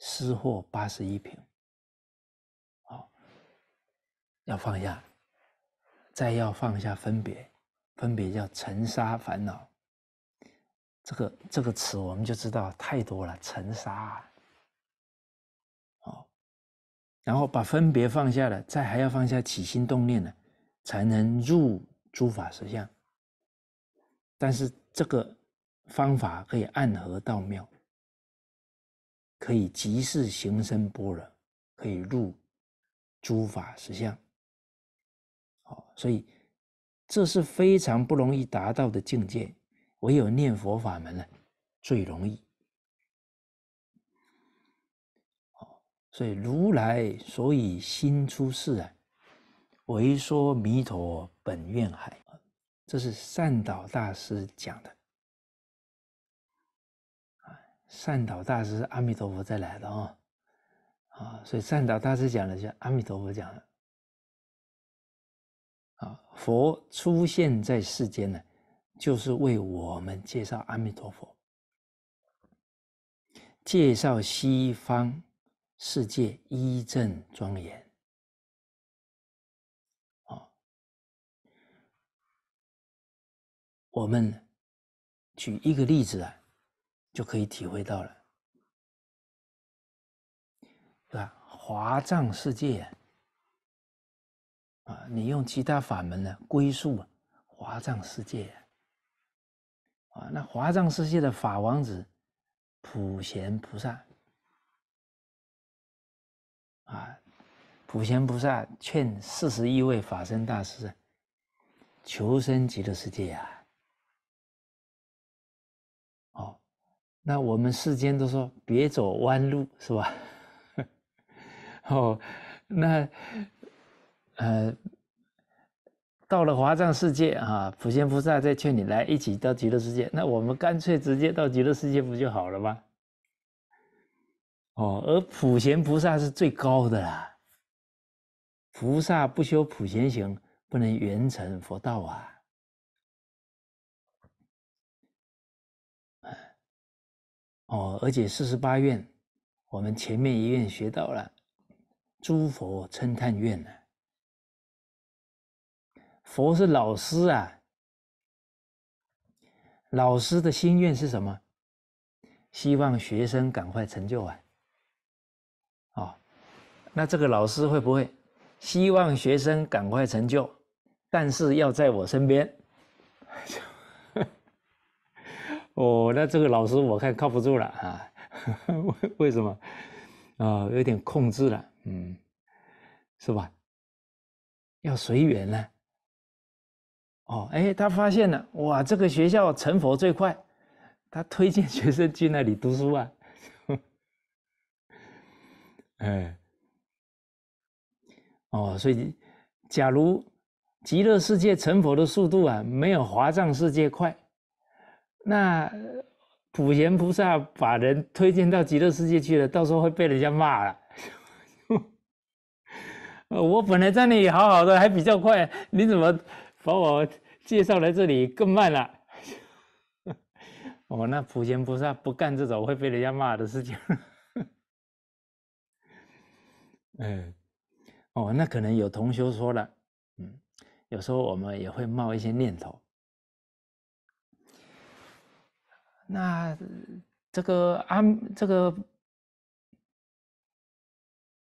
失货八十一品，好，要放下，再要放下分别，分别叫尘沙烦恼，这个这个词我们就知道太多了，尘沙，好，然后把分别放下了，再还要放下起心动念呢，才能入。诸法实相，但是这个方法可以暗合道妙，可以即是行深般若，可以入诸法实相。好，所以这是非常不容易达到的境界，唯有念佛法门呢最容易。所以如来所以心出世啊。为说弥陀本愿海，这是善导大师讲的。善导大师阿弥陀佛再来的啊，啊，所以善导大师讲的就阿弥陀佛讲的。啊，佛出现在世间呢，就是为我们介绍阿弥陀佛，介绍西方世界一正庄严。我们举一个例子啊，就可以体会到了。啊，华藏世界啊，你用其他法门呢归宿华藏世界啊，那华藏世界的法王子普贤菩萨啊，普贤菩萨劝四十一位法身大师求生极乐世界啊。那我们世间都说别走弯路，是吧？哦，那呃，到了华藏世界啊，普贤菩萨再劝你来一起到极乐世界，那我们干脆直接到极乐世界不就好了吗？哦，而普贤菩萨是最高的啦，菩萨不修普贤行，不能圆成佛道啊。哦，而且四十八愿，我们前面一愿学到了，诸佛称叹愿呢？佛是老师啊，老师的心愿是什么？希望学生赶快成就啊。哦，那这个老师会不会希望学生赶快成就，但是要在我身边？哦，那这个老师我看靠不住了啊？为为什么？啊，有点控制了，嗯，是吧？要随缘呢。哦，哎，他发现了，哇，这个学校成佛最快，他推荐学生去那里读书啊。哎，哦，所以，假如极乐世界成佛的速度啊，没有华藏世界快。那普贤菩萨把人推荐到极乐世界去了，到时候会被人家骂了。我本来在那里好好的，还比较快，你怎么把我介绍来这里更慢了？哦，那普贤菩萨不干这种会被人家骂的事情。嗯，哦，那可能有同学说了，嗯，有时候我们也会冒一些念头。那这个安这个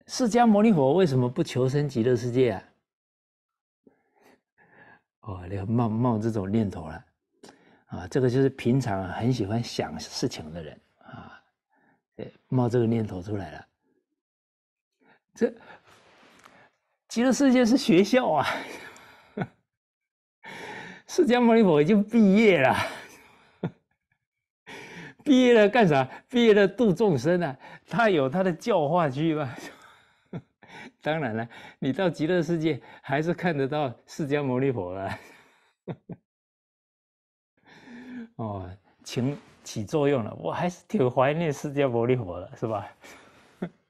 释迦牟尼佛为什么不求生极乐世界啊？哦，你冒冒这种念头了，啊，这个就是平常很喜欢想事情的人啊，冒这个念头出来了。这极乐世界是学校啊，释迦牟尼佛已经毕业了。毕业了干啥？毕业了度众生啊！他有他的教化区吧？当然了，你到极乐世界还是看得到释迦牟尼佛了。哦，情起作用了，我还是挺怀念释迦牟尼佛了，是吧？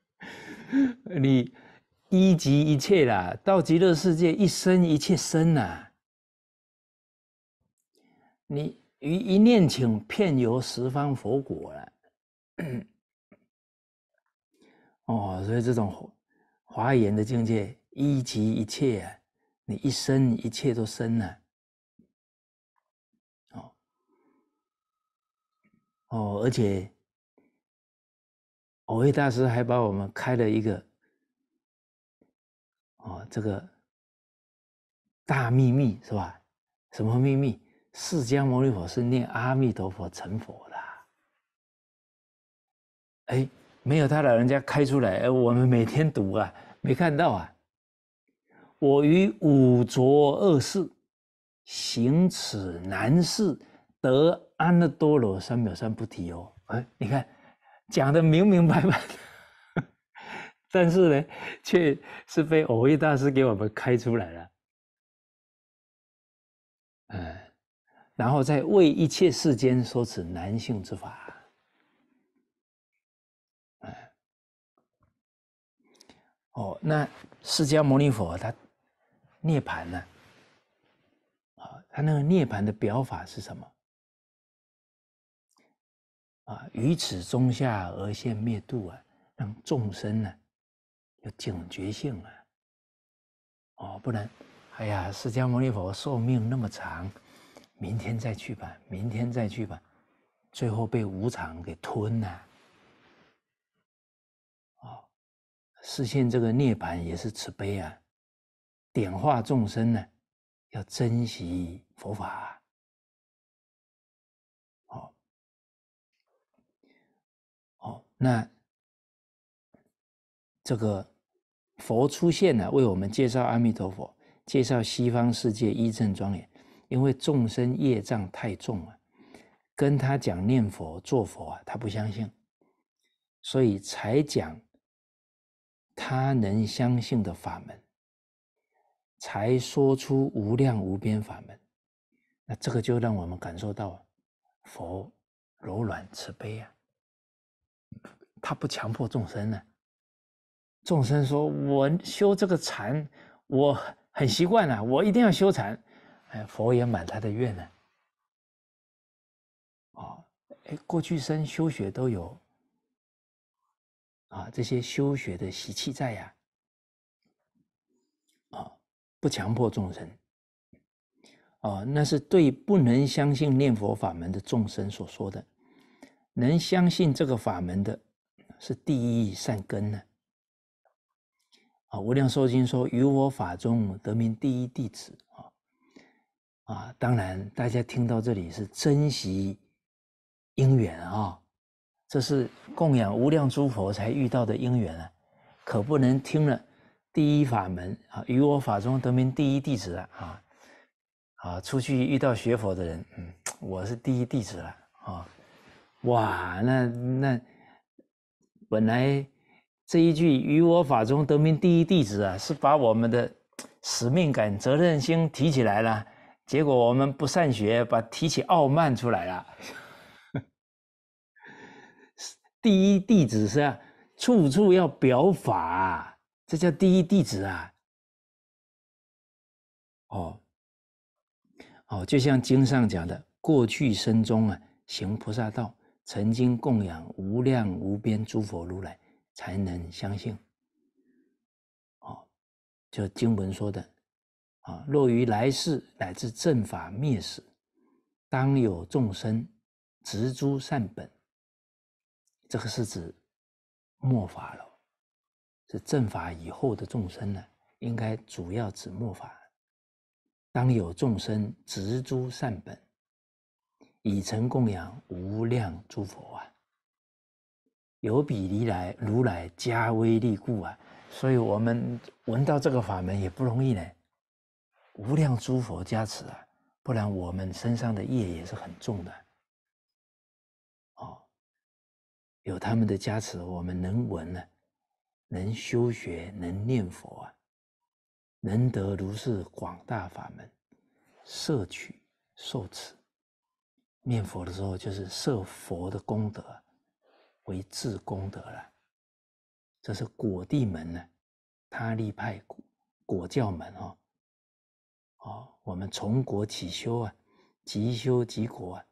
你一级一切啦，到极乐世界一生一切生呐，你。于一念顷，遍游十方佛国了。哦，所以这种华严的境界，一即一切，啊，你一生一切都生了。哦，哦，而且藕益大师还把我们开了一个，哦，这个大秘密是吧？什么秘密？释迦牟尼佛是念阿弥陀佛成佛的，哎，没有他老人家开出来，哎，我们每天读啊，没看到啊。我于五浊恶世，行此难事，得阿耨多罗，三藐三菩提哦，哎，你看，讲的明明白白，但是呢，却是被偶遇大师给我们开出来了，哎。然后再为一切世间说此男性之法，哦，那释迦牟尼佛他涅盘呢？啊，他那个涅盘的表法是什么？啊，于此中下而现灭度啊，让众生呢有警觉性啊，哦，不能，哎呀，释迦牟尼佛寿命那么长。明天再去吧，明天再去吧，最后被无常给吞了。哦，实现这个涅槃也是慈悲啊，点化众生呢，要珍惜佛法。好，好，那这个佛出现了，为我们介绍阿弥陀佛，介绍西方世界一正庄严。因为众生业障太重了，跟他讲念佛做佛啊，他不相信，所以才讲他能相信的法门，才说出无量无边法门。那这个就让我们感受到佛柔软慈悲啊，他不强迫众生呢。众生说：“我修这个禅，我很习惯了，我一定要修禅。”哎，佛也满他的愿呢。哦，哎，过去生修学都有。啊，这些修学的习气在呀。啊，不强迫众生。哦，那是对不能相信念佛法门的众生所说的。能相信这个法门的，是第一善根呢。啊，《无量寿经》说：“于我法中，得名第一弟子。”啊，当然，大家听到这里是珍惜因缘啊，这是供养无量诸佛才遇到的因缘啊，可不能听了第一法门啊，于我法中得名第一弟子了啊啊，出去遇到学佛的人，嗯，我是第一弟子了啊，哇，那那本来这一句“于我法中得名第一弟子”啊，是把我们的使命感、责任心提起来了。结果我们不善学，把提起傲慢出来了。第一弟子是啊，处处要表法，这叫第一弟子啊！哦哦，就像经上讲的，过去生中啊，行菩萨道，曾经供养无量无边诸佛如来，才能相信。哦，就经文说的。啊！若于来世乃至正法灭时，当有众生执诸善本。这个是指末法了，是正法以后的众生呢，应该主要指末法。当有众生执诸善本，以成供养无量诸佛啊！有比离来如来加威力故啊！所以我们闻到这个法门也不容易呢。无量诸佛加持啊，不然我们身上的业也是很重的。哦，有他们的加持，我们能闻呢，能修学，能念佛啊，能得如是广大法门，摄取受持。念佛的时候，就是摄佛的功德为自功德了。这是果地门呢，他力派果教门哦。哦，我们从国起修啊，即修即国啊，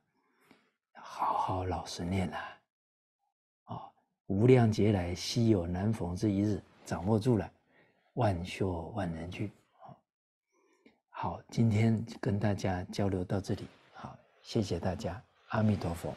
好好老实念呐，哦，无量劫来稀有难逢这一日掌握住了，万修万人去。好，好，今天跟大家交流到这里，好，谢谢大家，阿弥陀佛。